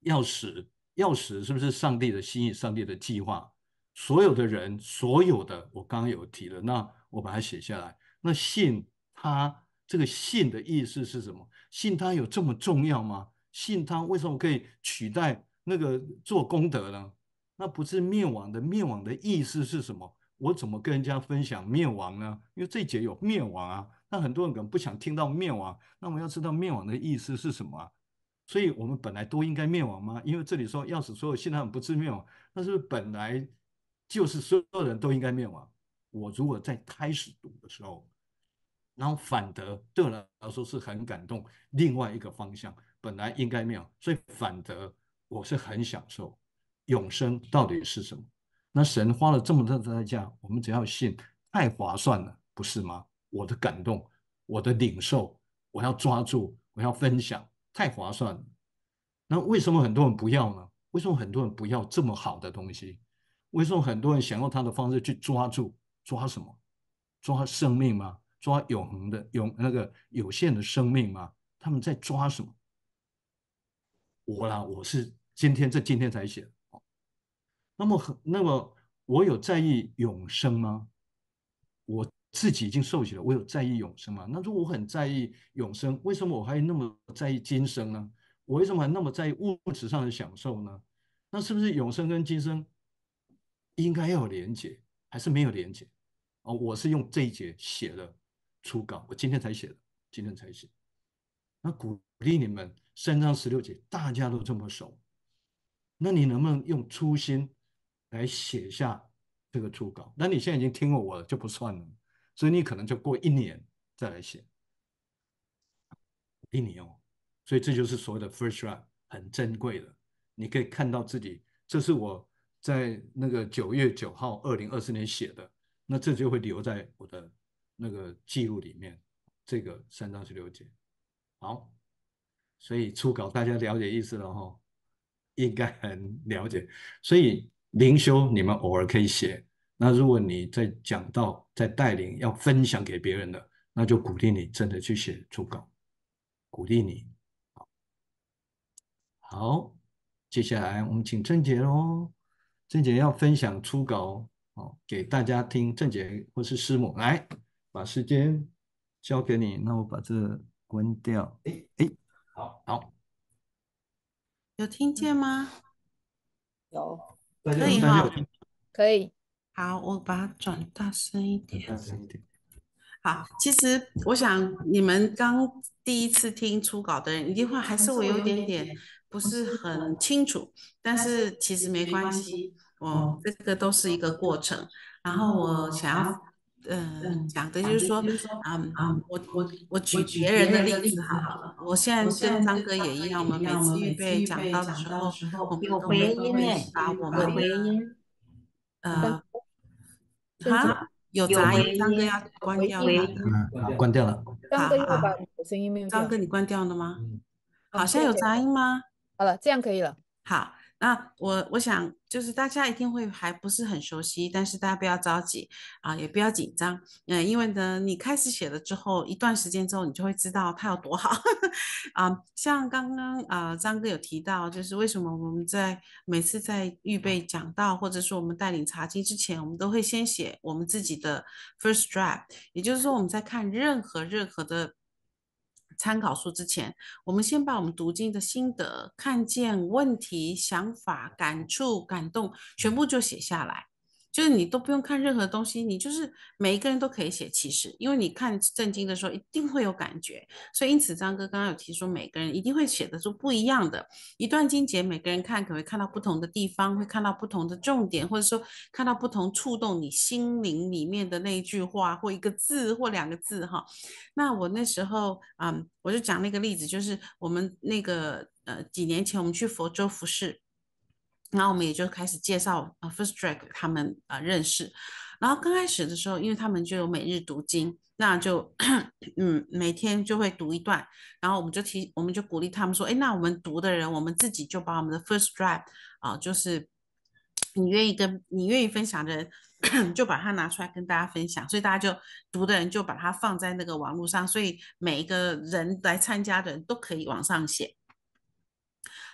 要匙，要匙是不是上帝的心意？上帝的计划，所有的人，所有的，我刚刚有提了，那我把它写下来。那信他，这个信的意思是什么？信他有这么重要吗？信他为什么可以取代那个做功德呢？那不是灭亡的灭亡的意思是什么？我怎么跟人家分享灭亡呢？因为这节有灭亡啊。那很多人可能不想听到灭亡，那我们要知道灭亡的意思是什么啊？所以，我们本来都应该灭亡吗？因为这里说要使所有信他不至灭亡，那是本来就是所有人都应该灭亡。我如果在开始赌的时候，然后反得，对我来说是很感动。另外一个方向本来应该灭亡，所以反得，我是很享受永生到底是什么？那神花了这么大的代价，我们只要信，太划算了，不是吗？我的感动，我的领受，我要抓住，我要分享。太划算，那为什么很多人不要呢？为什么很多人不要这么好的东西？为什么很多人想用他的方式去抓住？抓什么？抓生命吗？抓永恒的永那个有限的生命吗？他们在抓什么？我啦，我是今天这今天才写，那么很那么我有在意永生吗？我。自己已经受起了，我有在意永生吗？那如果我很在意永生，为什么我还那么在意今生呢？我为什么还那么在意物质上的享受呢？那是不是永生跟今生应该要有连结，还是没有连结？哦，我是用这一节写的初稿，我今天才写的，今天才写。那鼓励你们，三章十六节大家都这么熟，那你能不能用初心来写下这个初稿？那你现在已经听过我了，就不算了。所以你可能就过一年再来写，一年哦。所以这就是所谓的 first run，很珍贵的。你可以看到自己，这是我在那个九月九号二零二四年写的，那这就会留在我的那个记录里面。这个三章去了解。好，所以初稿大家了解意思了哈，应该很了解。所以灵修你们偶尔可以写。那如果你在讲到在带领要分享给别人的，那就鼓励你真的去写初稿，鼓励你。好，接下来我们请郑杰喽，郑杰要分享初稿哦，给大家听。郑杰或是师母来，把时间交给你。那我把这关掉。哎哎，好好，有听见吗？有，可以哈，可以。好，我把它转大声一点。大声一点。好，其实我想你们刚第一次听初稿的人，一句话还是我有点点不是很清楚，但是其实没关系，我这个都是一个过程。然后我想要嗯讲的就是说啊啊，我我我举别人的例子好，我现在跟张哥也一样，我们每次预备讲到的时候，我们回音，把我的回音，呃。啊，有杂音，张哥要关掉了，嗯，关掉了，张哥的，声音没有，张哥你关掉了吗？好像有杂音吗？好了，这样可以了，好。那我我想就是大家一定会还不是很熟悉，但是大家不要着急啊，也不要紧张，嗯，因为呢，你开始写了之后一段时间之后，你就会知道它有多好 啊。像刚刚啊张哥有提到，就是为什么我们在每次在预备讲到，或者是我们带领查经之前，我们都会先写我们自己的 first draft，也就是说我们在看任何任何的。参考书之前，我们先把我们读经的心得、看见问题、想法、感触、感动，全部就写下来。就是你都不用看任何东西，你就是每一个人都可以写。其实，因为你看正经的时候一定会有感觉，所以因此张哥刚刚有提出，每个人一定会写的出不一样的。一段经节，每个人看可能会看到不同的地方，会看到不同的重点，或者说看到不同触动你心灵里面的那一句话或一个字或两个字哈。那我那时候啊，我就讲那个例子，就是我们那个呃几年前我们去佛州服饰。然后我们也就开始介绍啊，first drive 他们啊认识。然后刚开始的时候，因为他们就有每日读经，那就嗯每天就会读一段。然后我们就提，我们就鼓励他们说，哎，那我们读的人，我们自己就把我们的 first drive 啊，就是你愿意跟你愿意分享的人，就把它拿出来跟大家分享。所以大家就读的人就把它放在那个网络上，所以每一个人来参加的人都可以往上写。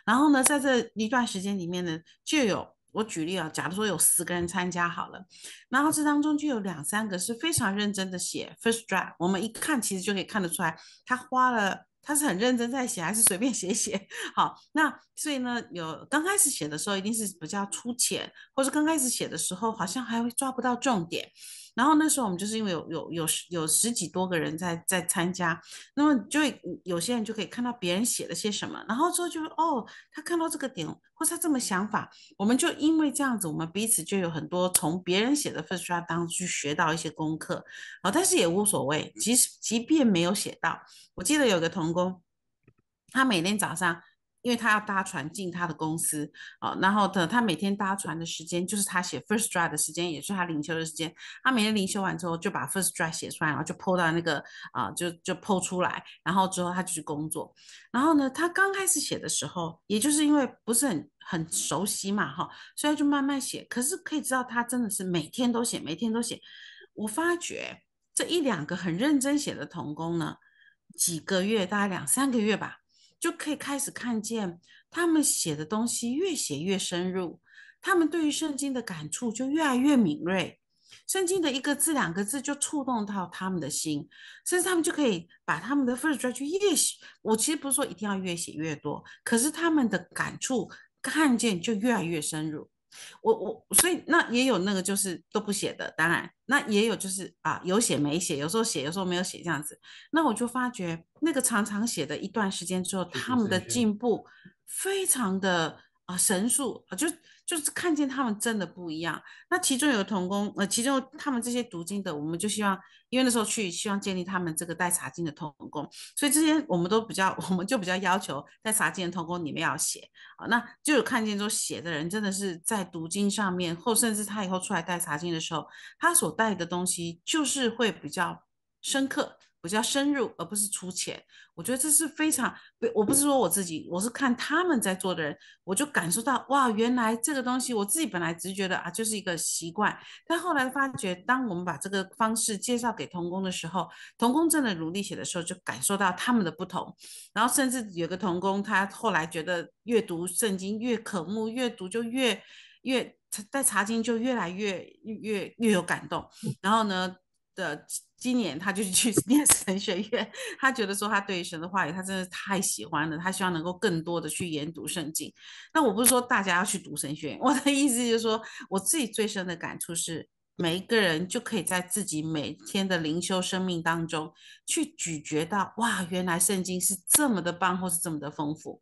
然后呢，在这一段时间里面呢，就有我举例啊，假如说有十个人参加好了，然后这当中就有两三个是非常认真的写 first draft，我们一看其实就可以看得出来，他花了他是很认真在写，还是随便写写？好，那所以呢，有刚开始写的时候一定是比较粗浅，或者刚开始写的时候好像还会抓不到重点。然后那时候我们就是因为有有有十有十几多个人在在参加，那么就有些人就可以看到别人写了些什么，然后之后就哦，他看到这个点，或者他这么想法，我们就因为这样子，我们彼此就有很多从别人写的 f r a f t 当中去学到一些功课，啊，但是也无所谓，即使即便没有写到，我记得有个童工，他每天早上。因为他要搭船进他的公司啊，然后的他每天搭船的时间就是他写 first draft 的时间，也是他领休的时间。他每天领休完之后，就把 first draft 写出来，然后就 PO 到那个啊，就就 PO 出来，然后之后他就去工作。然后呢，他刚开始写的时候，也就是因为不是很很熟悉嘛，哈，所以就慢慢写。可是可以知道，他真的是每天都写，每天都写。我发觉这一两个很认真写的童工呢，几个月，大概两三个月吧。就可以开始看见他们写的东西越写越深入，他们对于圣经的感触就越来越敏锐，圣经的一个字两个字就触动到他们的心，甚至他们就可以把他们的 First Draft 去越写。我其实不是说一定要越写越多，可是他们的感触看见就越来越深入。我我所以那也有那个就是都不写的，当然那也有就是啊有写没写，有时候写有时候没有写这样子。那我就发觉那个常常写的一段时间之后，他们的进步非常的。啊，神术啊，就就是看见他们真的不一样。那其中有童工，呃，其中他们这些读经的，我们就希望，因为那时候去希望建立他们这个带茶经的童工，所以这些我们都比较，我们就比较要求带茶经的童工里面要写啊，那就有看见说写的人真的是在读经上面或甚至他以后出来带茶经的时候，他所带的东西就是会比较深刻。比较深入，而不是出浅。我觉得这是非常……我不是说我自己，我是看他们在做的人，我就感受到哇，原来这个东西，我自己本来只是觉得啊，就是一个习惯，但后来发觉，当我们把这个方式介绍给童工的时候，童工真的努力写的时候，就感受到他们的不同。然后甚至有个童工，他后来觉得阅读圣经越渴慕，阅读就越越在查经就越来越越越有感动。然后呢的。今年他就是去 念神学院，他觉得说他对神的话语，他真的太喜欢了，他希望能够更多的去研读圣经。那我不是说大家要去读神学院，我的意思就是说，我自己最深的感触是，每一个人就可以在自己每天的灵修生命当中去咀嚼到，哇，原来圣经是这么的棒，或是这么的丰富。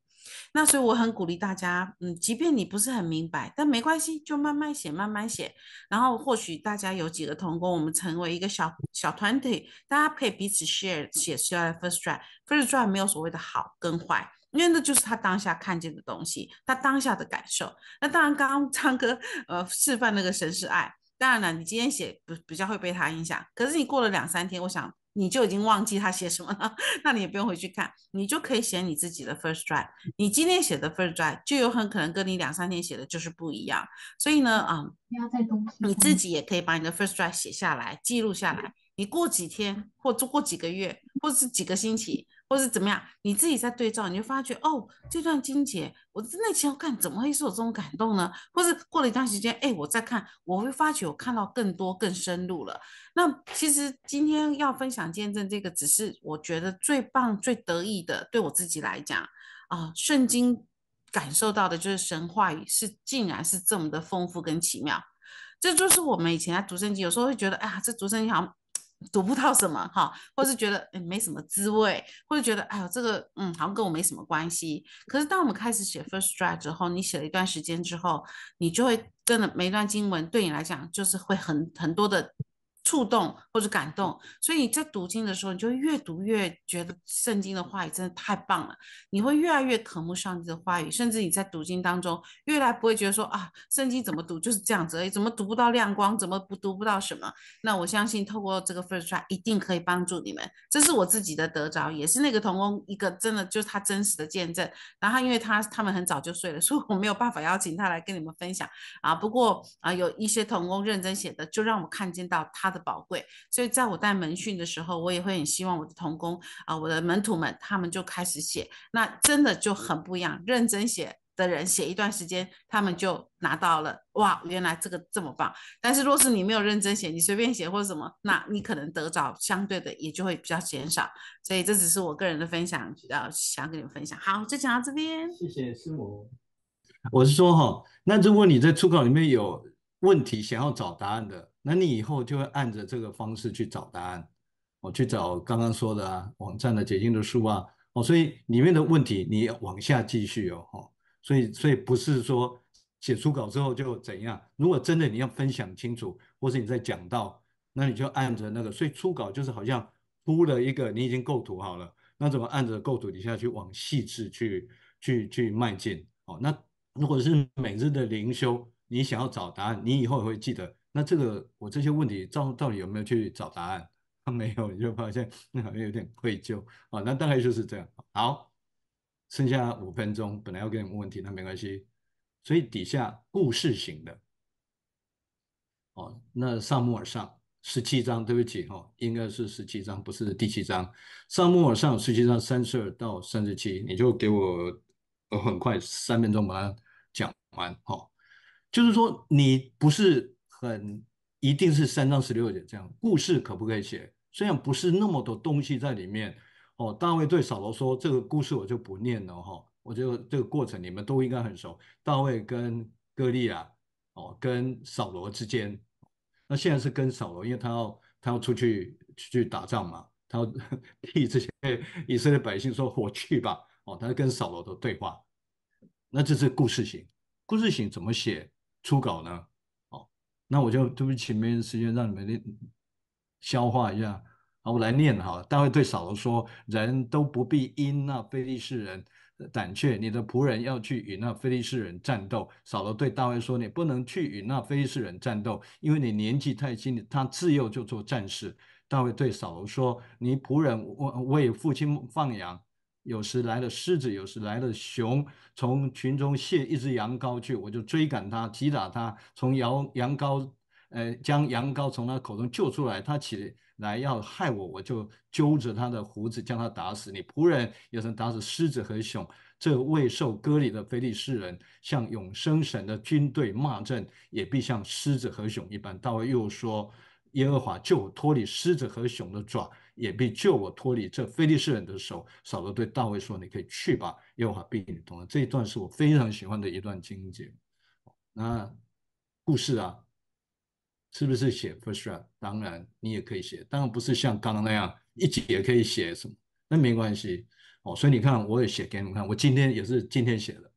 那所以我很鼓励大家，嗯，即便你不是很明白，但没关系，就慢慢写，慢慢写。然后或许大家有几个同工，我们成为一个小小团体，大家可以彼此 share 写出来的 first draft。first draft 没有所谓的好跟坏，因为那就是他当下看见的东西，他当下的感受。那当然，刚刚昌哥呃示范那个神是爱，当然了，你今天写不比较会被他影响。可是你过了两三天，我想。你就已经忘记他写什么了，那你也不用回去看，你就可以写你自己的 first draft。你今天写的 first draft 就有很可能跟你两三天写的就是不一样。所以呢，啊，你要在你自己也可以把你的 first draft 写下来，记录下来。你过几天，或过几个月，或是几个星期。或是怎么样，你自己在对照，你就发觉哦，这段经节，我真的以要看，怎么会有这种感动呢？或是过了一段时间，哎，我再看，我会发觉我看到更多、更深入了。那其实今天要分享见证这个，只是我觉得最棒、最得意的，对我自己来讲啊，圣经感受到的就是神话语是竟然是这么的丰富跟奇妙。这就是我们以前在读圣经，有时候会觉得，哎呀，这读圣经好像。读不到什么哈，或是觉得诶没什么滋味，或者觉得哎呦这个嗯好像跟我没什么关系。可是当我们开始写 first draft 之后，你写了一段时间之后，你就会真的每一段经文对你来讲就是会很很多的。触动或者感动，所以你在读经的时候，你就越读越觉得圣经的话语真的太棒了。你会越来越渴慕上帝的话语，甚至你在读经当中，越来不会觉得说啊，圣经怎么读就是这样子，怎么读不到亮光，怎么不读不到什么。那我相信透过这个 First Try 一定可以帮助你们，这是我自己的得着，也是那个童工一个真的就是他真实的见证。然后因为他他们很早就睡了，所以我没有办法邀请他来跟你们分享啊。不过啊，有一些童工认真写的，就让我看见到他。的宝贵，所以在我带门训的时候，我也会很希望我的童工啊，我的门徒们，他们就开始写，那真的就很不一样。认真写的人，写一段时间，他们就拿到了。哇，原来这个这么棒！但是，若是你没有认真写，你随便写或者什么，那你可能得找相对的也就会比较减少。所以，这只是我个人的分享，比较想跟你们分享。好，就讲到这边。谢谢师母。我是说哈，那如果你在初稿里面有问题，想要找答案的。那你以后就会按着这个方式去找答案，我去找刚刚说的啊，网站的解禁的书啊，哦，所以里面的问题你往下继续哦，哦，所以所以不是说写初稿之后就怎样，如果真的你要分享清楚，或是你在讲到，那你就按着那个，所以初稿就是好像铺了一个，你已经构图好了，那怎么按着构图底下去往细致去去去迈进？哦，那如果是每日的灵修，你想要找答案，你以后会记得。那这个我这些问题到到底有没有去找答案？他 没有，你就发现那好像有点愧疚啊。那大概就是这样。好，剩下五分钟，本来要给你问问题，那没关系。所以底下故事型的，哦，那上木耳上十七章，对不起哦，应该是十七章，不是第七章。上木耳上十七章三十二到三十七，你就给我很快三分钟把它讲完。好，就是说你不是。很一定是三章十六节这样故事可不可以写？虽然不是那么多东西在里面哦。大卫对扫罗说：“这个故事我就不念了哈。”我觉得这个过程你们都应该很熟。大卫跟哥利亚哦，跟扫罗之间，那现在是跟扫罗，因为他要他要出去去打仗嘛，他 替这些以色列百姓说：“我去吧。”哦，他跟扫罗的对话，那这是故事型。故事型怎么写初稿呢？那我就对不起，没时间让你们消化一下。好，我来念哈。大卫对扫罗说：“人都不必因那非利士人胆怯，你的仆人要去与那非利士人战斗。”扫罗对大卫说：“你不能去与那非利士人战斗，因为你年纪太轻，他自幼就做战士。”大卫对扫罗说：“你仆人为父亲放羊。”有时来了狮子，有时来了熊，从群中卸一只羊羔去，我就追赶它，击打它，从羊羊羔，呃，将羊羔从它口中救出来。它起来要害我，我就揪着它的胡子将它打死。你仆人也曾打死狮子和熊。这未受割礼的非利士人，像永生神的军队骂阵，也必像狮子和熊一般。大卫又说：“耶和华救脱离狮子和熊的爪。”也必救我脱离这非利士人的手。扫罗对大卫说：“你可以去吧，耶和华必与你同在。”这一段是我非常喜欢的一段经节。那故事啊，是不是写 First r a d 当然，你也可以写，当然不是像刚刚那样一集也可以写什么，那没关系。哦，所以你看，我也写给你们看。我今天也是今天写的。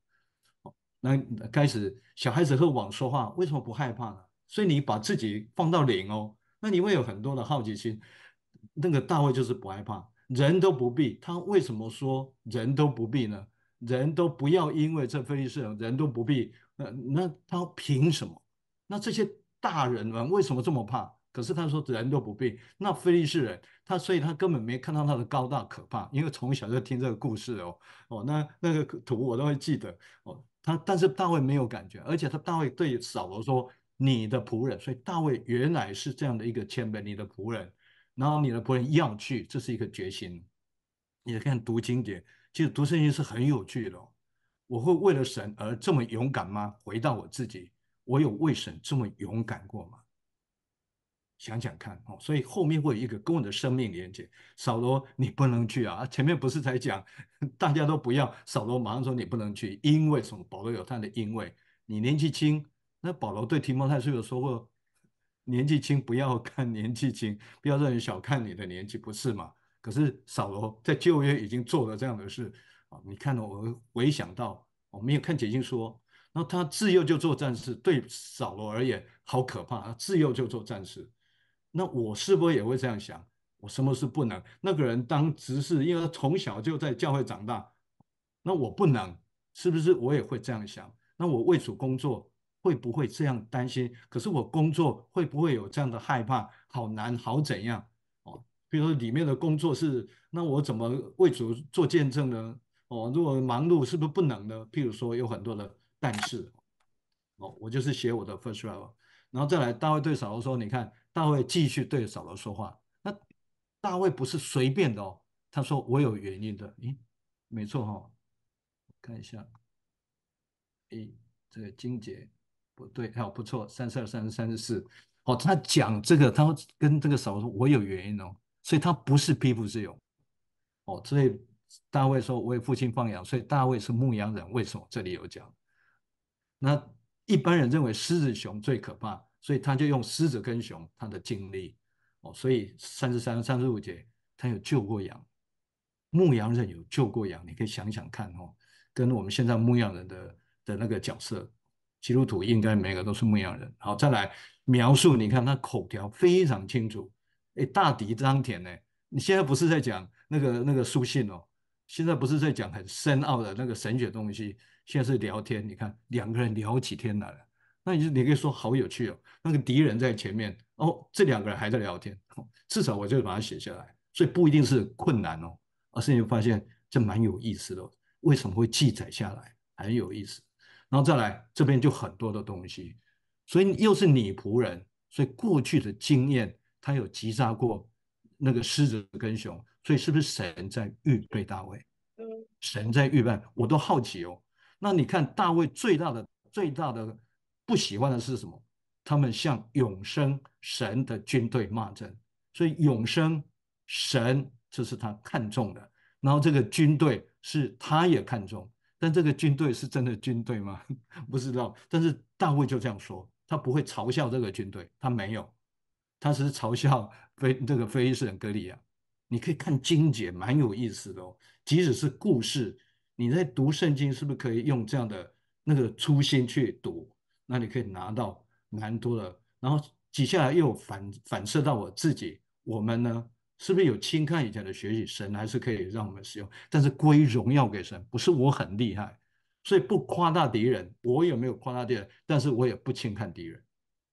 那开始，小孩子和网说话为什么不害怕呢？所以你把自己放到零哦，那你会有很多的好奇心。那个大卫就是不害怕，人都不必。他为什么说人都不必呢？人都不要因为这非利士人，人都不必。那那他凭什么？那这些大人们为什么这么怕？可是他说人都不必。那非利士人他所以他根本没看到他的高大可怕，因为从小就听这个故事哦哦，那那个图我都会记得哦。他但是大卫没有感觉，而且他大卫对扫罗说：“你的仆人。”所以大卫原来是这样的一个谦卑，你的仆人。然后你的仆人要去，这是一个决心。你看读经典，其实读圣经是很有趣的。我会为了神而这么勇敢吗？回到我自己，我有为神这么勇敢过吗？想想看哦，所以后面会有一个跟我的生命连接。扫罗你不能去啊！前面不是才讲 大家都不要，扫罗马上说你不能去，因为什么？保罗有他的因为，你年纪轻。那保罗对提摩太是有说过。年纪轻不要看年纪轻，不要让人小看你的年纪，不是吗？可是扫罗在旧约已经做了这样的事啊！你看到我我一想到，我们也看解经说，那他自幼就做战士，对扫罗而言好可怕他自幼就做战士，那我是不是也会这样想？我什么事不能？那个人当执事，因为他从小就在教会长大，那我不能，是不是我也会这样想？那我为主工作。会不会这样担心？可是我工作会不会有这样的害怕？好难，好怎样？哦，比如说里面的工作是，那我怎么为主做见证呢？哦，如果忙碌是不是不能呢？譬如说有很多的，但是，哦，我就是写我的 first l r a v e l 然后再来大卫对扫罗说：“你看，大卫继续对扫罗说话。那大卫不是随便的哦，他说我有原因的。咦，没错哈，看一下，咦，这个金节。”不对，哦，不错，三十二、三十三、十四，哦，他讲这个，他跟这个扫罗说，我有原因哦，所以他不是匹夫之勇，哦，所以大卫说为父亲放羊，所以大卫是牧羊人，为什么这里有讲？那一般人认为狮子熊最可怕，所以他就用狮子跟熊他的经历，哦，所以三十三、三十五节他有救过羊，牧羊人有救过羊，你可以想想看哦，跟我们现在牧羊人的的那个角色。基督徒应该每个都是牧羊人。好，再来描述，你看他口条非常清楚。哎，大敌当前呢，你现在不是在讲那个那个书信哦，现在不是在讲很深奥的那个神学东西，现在是聊天。你看两个人聊起天了，那你就你可以说好有趣哦。那个敌人在前面，哦，这两个人还在聊天，至少我就把它写下来。所以不一定是困难哦。而是你会发现这蛮有意思的，为什么会记载下来？很有意思。然后再来这边就很多的东西，所以又是女仆人，所以过去的经验他有击杀过那个狮子跟熊，所以是不是神在预备大卫？神在预备，我都好奇哦。那你看大卫最大的最大的不喜欢的是什么？他们向永生神的军队骂阵，所以永生神这是他看中的，然后这个军队是他也看中。但这个军队是真的军队吗？不知道。但是大卫就这样说，他不会嘲笑这个军队，他没有，他只是嘲笑非这个非利士人哥利亚。你可以看经简，蛮有意思的哦。即使是故事，你在读圣经，是不是可以用这样的那个初心去读？那你可以拿到蛮多的，然后接下来又反反射到我自己，我们呢？是不是有轻看以前的学习？神还是可以让我们使用，但是归荣耀给神，不是我很厉害，所以不夸大敌人，我也没有夸大敌人，但是我也不轻看敌人，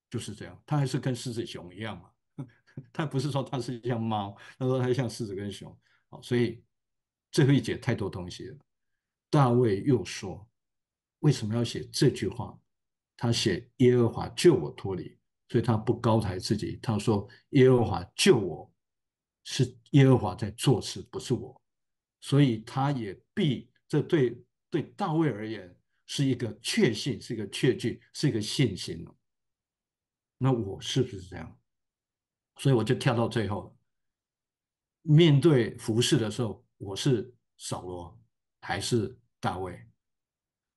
就是这样。他还是跟狮子、熊一样嘛，他不是说他是像猫，他说他像狮子跟熊。好，所以最后一节太多东西了。大卫又说，为什么要写这句话？他写耶和华救我脱离，所以他不高抬自己，他说耶和华救我。是耶和华在做事，不是我，所以他也必这对对大卫而言是一个确信，是一个确据，是一个信心那我是不是这样？所以我就跳到最后面对服侍的时候，我是扫罗还是大卫？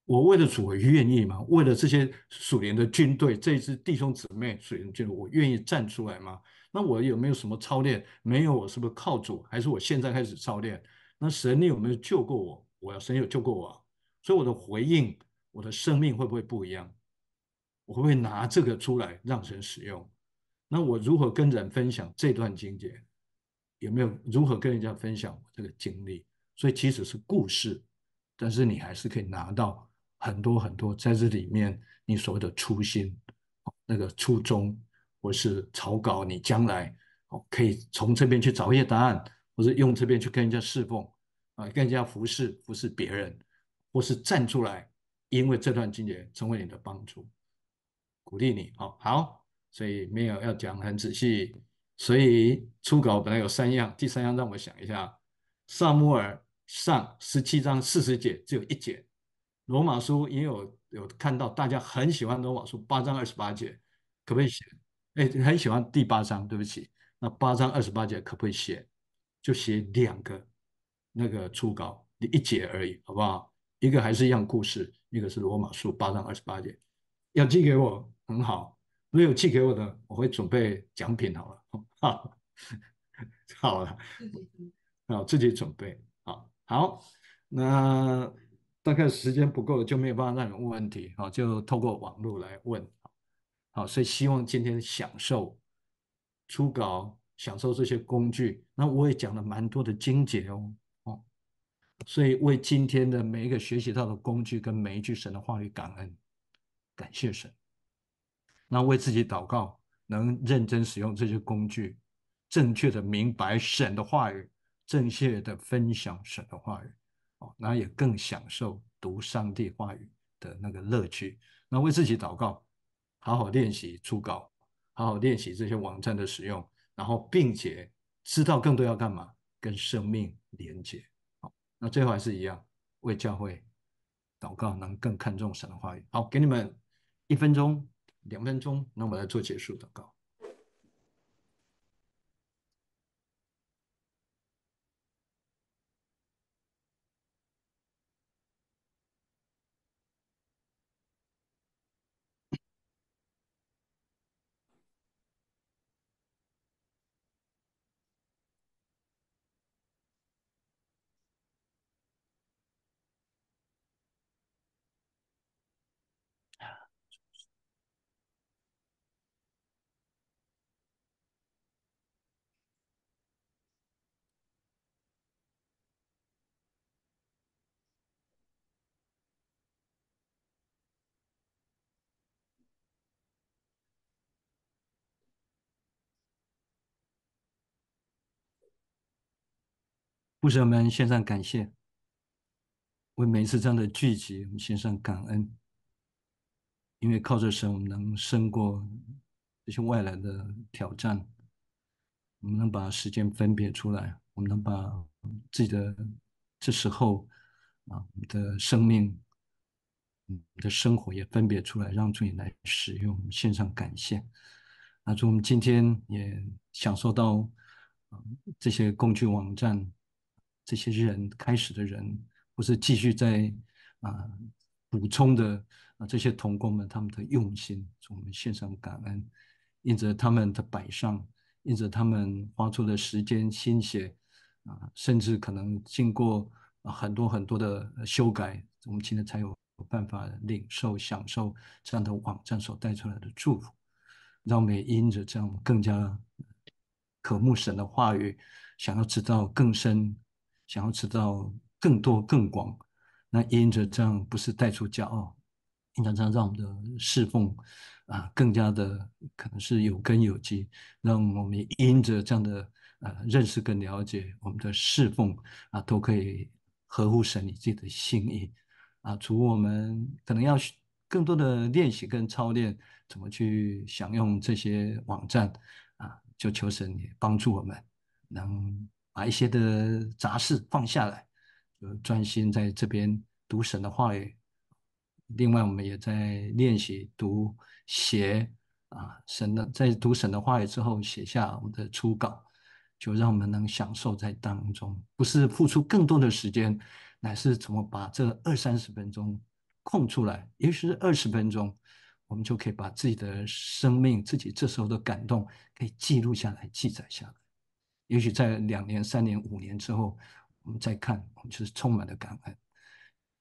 我为了主愿意吗？为了这些属灵的军队，这一支弟兄姊妹属灵军队，我愿意站出来吗？那我有没有什么操练？没有，我是不是靠主？还是我现在开始操练？那神你有没有救过我？我要神有救过我，所以我的回应，我的生命会不会不一样？我会不会拿这个出来让神使用？那我如何跟人分享这段经历？有没有如何跟人家分享我这个经历？所以其实是故事，但是你还是可以拿到很多很多在这里面，你所谓的初心，那个初衷。或是草稿，你将来哦可以从这边去找一些答案，或是用这边去跟人家侍奉，啊，跟人家服侍服侍别人，或是站出来，因为这段经节成为你的帮助，鼓励你，哦。好，所以没有要讲很仔细，所以初稿本来有三样，第三样让我想一下，萨摩尔上十七章四十节只有一节，罗马书也有有看到大家很喜欢罗马书八章二十八节，可不可以写？哎，很喜欢第八章，对不起，那八章二十八节可不可以写？就写两个，那个初稿，你一节而已，好不好？一个还是一样故事，一个是罗马书八章二十八节，要寄给我很好。如果有寄给我的，我会准备奖品，好了，好 了，好自己准备，好，好，那大概时间不够了，就没有办法让你问问题，好，就透过网络来问。好，所以希望今天享受初稿，享受这些工具。那我也讲了蛮多的精解哦，哦，所以为今天的每一个学习到的工具跟每一句神的话语感恩，感谢神。那为自己祷告，能认真使用这些工具，正确的明白神的话语，正确的分享神的话语。哦，那也更享受读上帝话语的那个乐趣。那为自己祷告。好好练习初稿，好好练习这些网站的使用，然后并且知道更多要干嘛，跟生命连接。好，那最后还是一样，为教会祷告，能更看重神的话语。好，给你们一分钟、两分钟，那我们来做结束祷告。牧者们，献上感谢。为每一次这样的聚集，我们献上感恩。因为靠着神，我们能胜过这些外来的挑战。我们能把时间分别出来，我们能把自己的这时候啊，我们的生命、我们的生活也分别出来，让主来使用。献上感谢。那从我们今天也享受到啊，这些工具网站。这些人开始的人，或是继续在啊补充的啊这些童工们，他们的用心，我们献上感恩，因着他们的摆上，因着他们花出的时间心血啊，甚至可能经过很多很多的修改，我们今天才有办法领受、享受这样的网站所带出来的祝福。让我们也因着这样更加渴慕神的话语，想要知道更深。想要知道更多、更广，那因着这样不是带出骄傲，因着这样让我们的侍奉啊更加的可能是有根有基，让我们因着这样的呃认识跟了解，我们的侍奉啊都可以合乎神你自己的心意啊。除我们可能要更多的练习跟操练，怎么去享用这些网站啊，就求神也帮助我们能。把一些的杂事放下来，就专心在这边读神的话语。另外，我们也在练习读写啊，神的在读神的话语之后，写下我们的初稿，就让我们能享受在当中。不是付出更多的时间，乃是怎么把这二三十分钟空出来，也许是二十分钟，我们就可以把自己的生命、自己这时候的感动，可以记录下来、记载下来。也许在两年、三年、五年之后，我们再看，我们就是充满了感恩。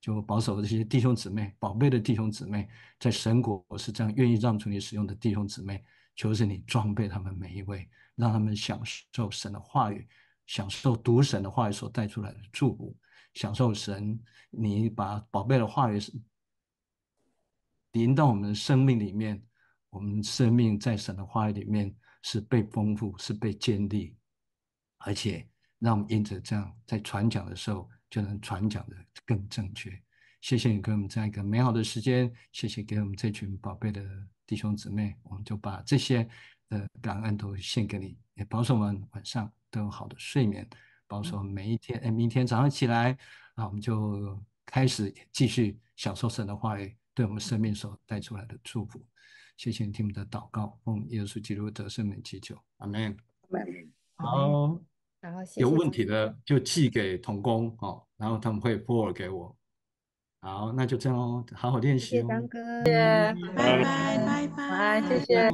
就保守的这些弟兄姊妹，宝贝的弟兄姊妹，在神国是这样愿意让出你使用的弟兄姊妹，求是你装备他们每一位，让他们享受神的话语，享受独神的话语所带出来的祝福，享受神你把宝贝的话语临到我们的生命里面，我们生命在神的话语里面是被丰富，是被建立。而且让我们因着这样在传讲的时候，就能传讲的更正确。谢谢你给我们这样一个美好的时间，谢谢给我们这群宝贝的弟兄姊妹，我们就把这些的感恩都献给你。也保守我们晚上都有好的睡眠，保守每一天，哎，明天早上起来，那我们就开始继续享受神的话语对我们生命所带出来的祝福。谢谢你听我们的祷告，奉耶稣基督得圣名祈求，阿门，阿门。好，然后有问题的就寄给童工哦，然后他们会拨尔给我。好，那就这样哦，好好练习。谢谢张哥，拜拜拜拜，安，谢谢。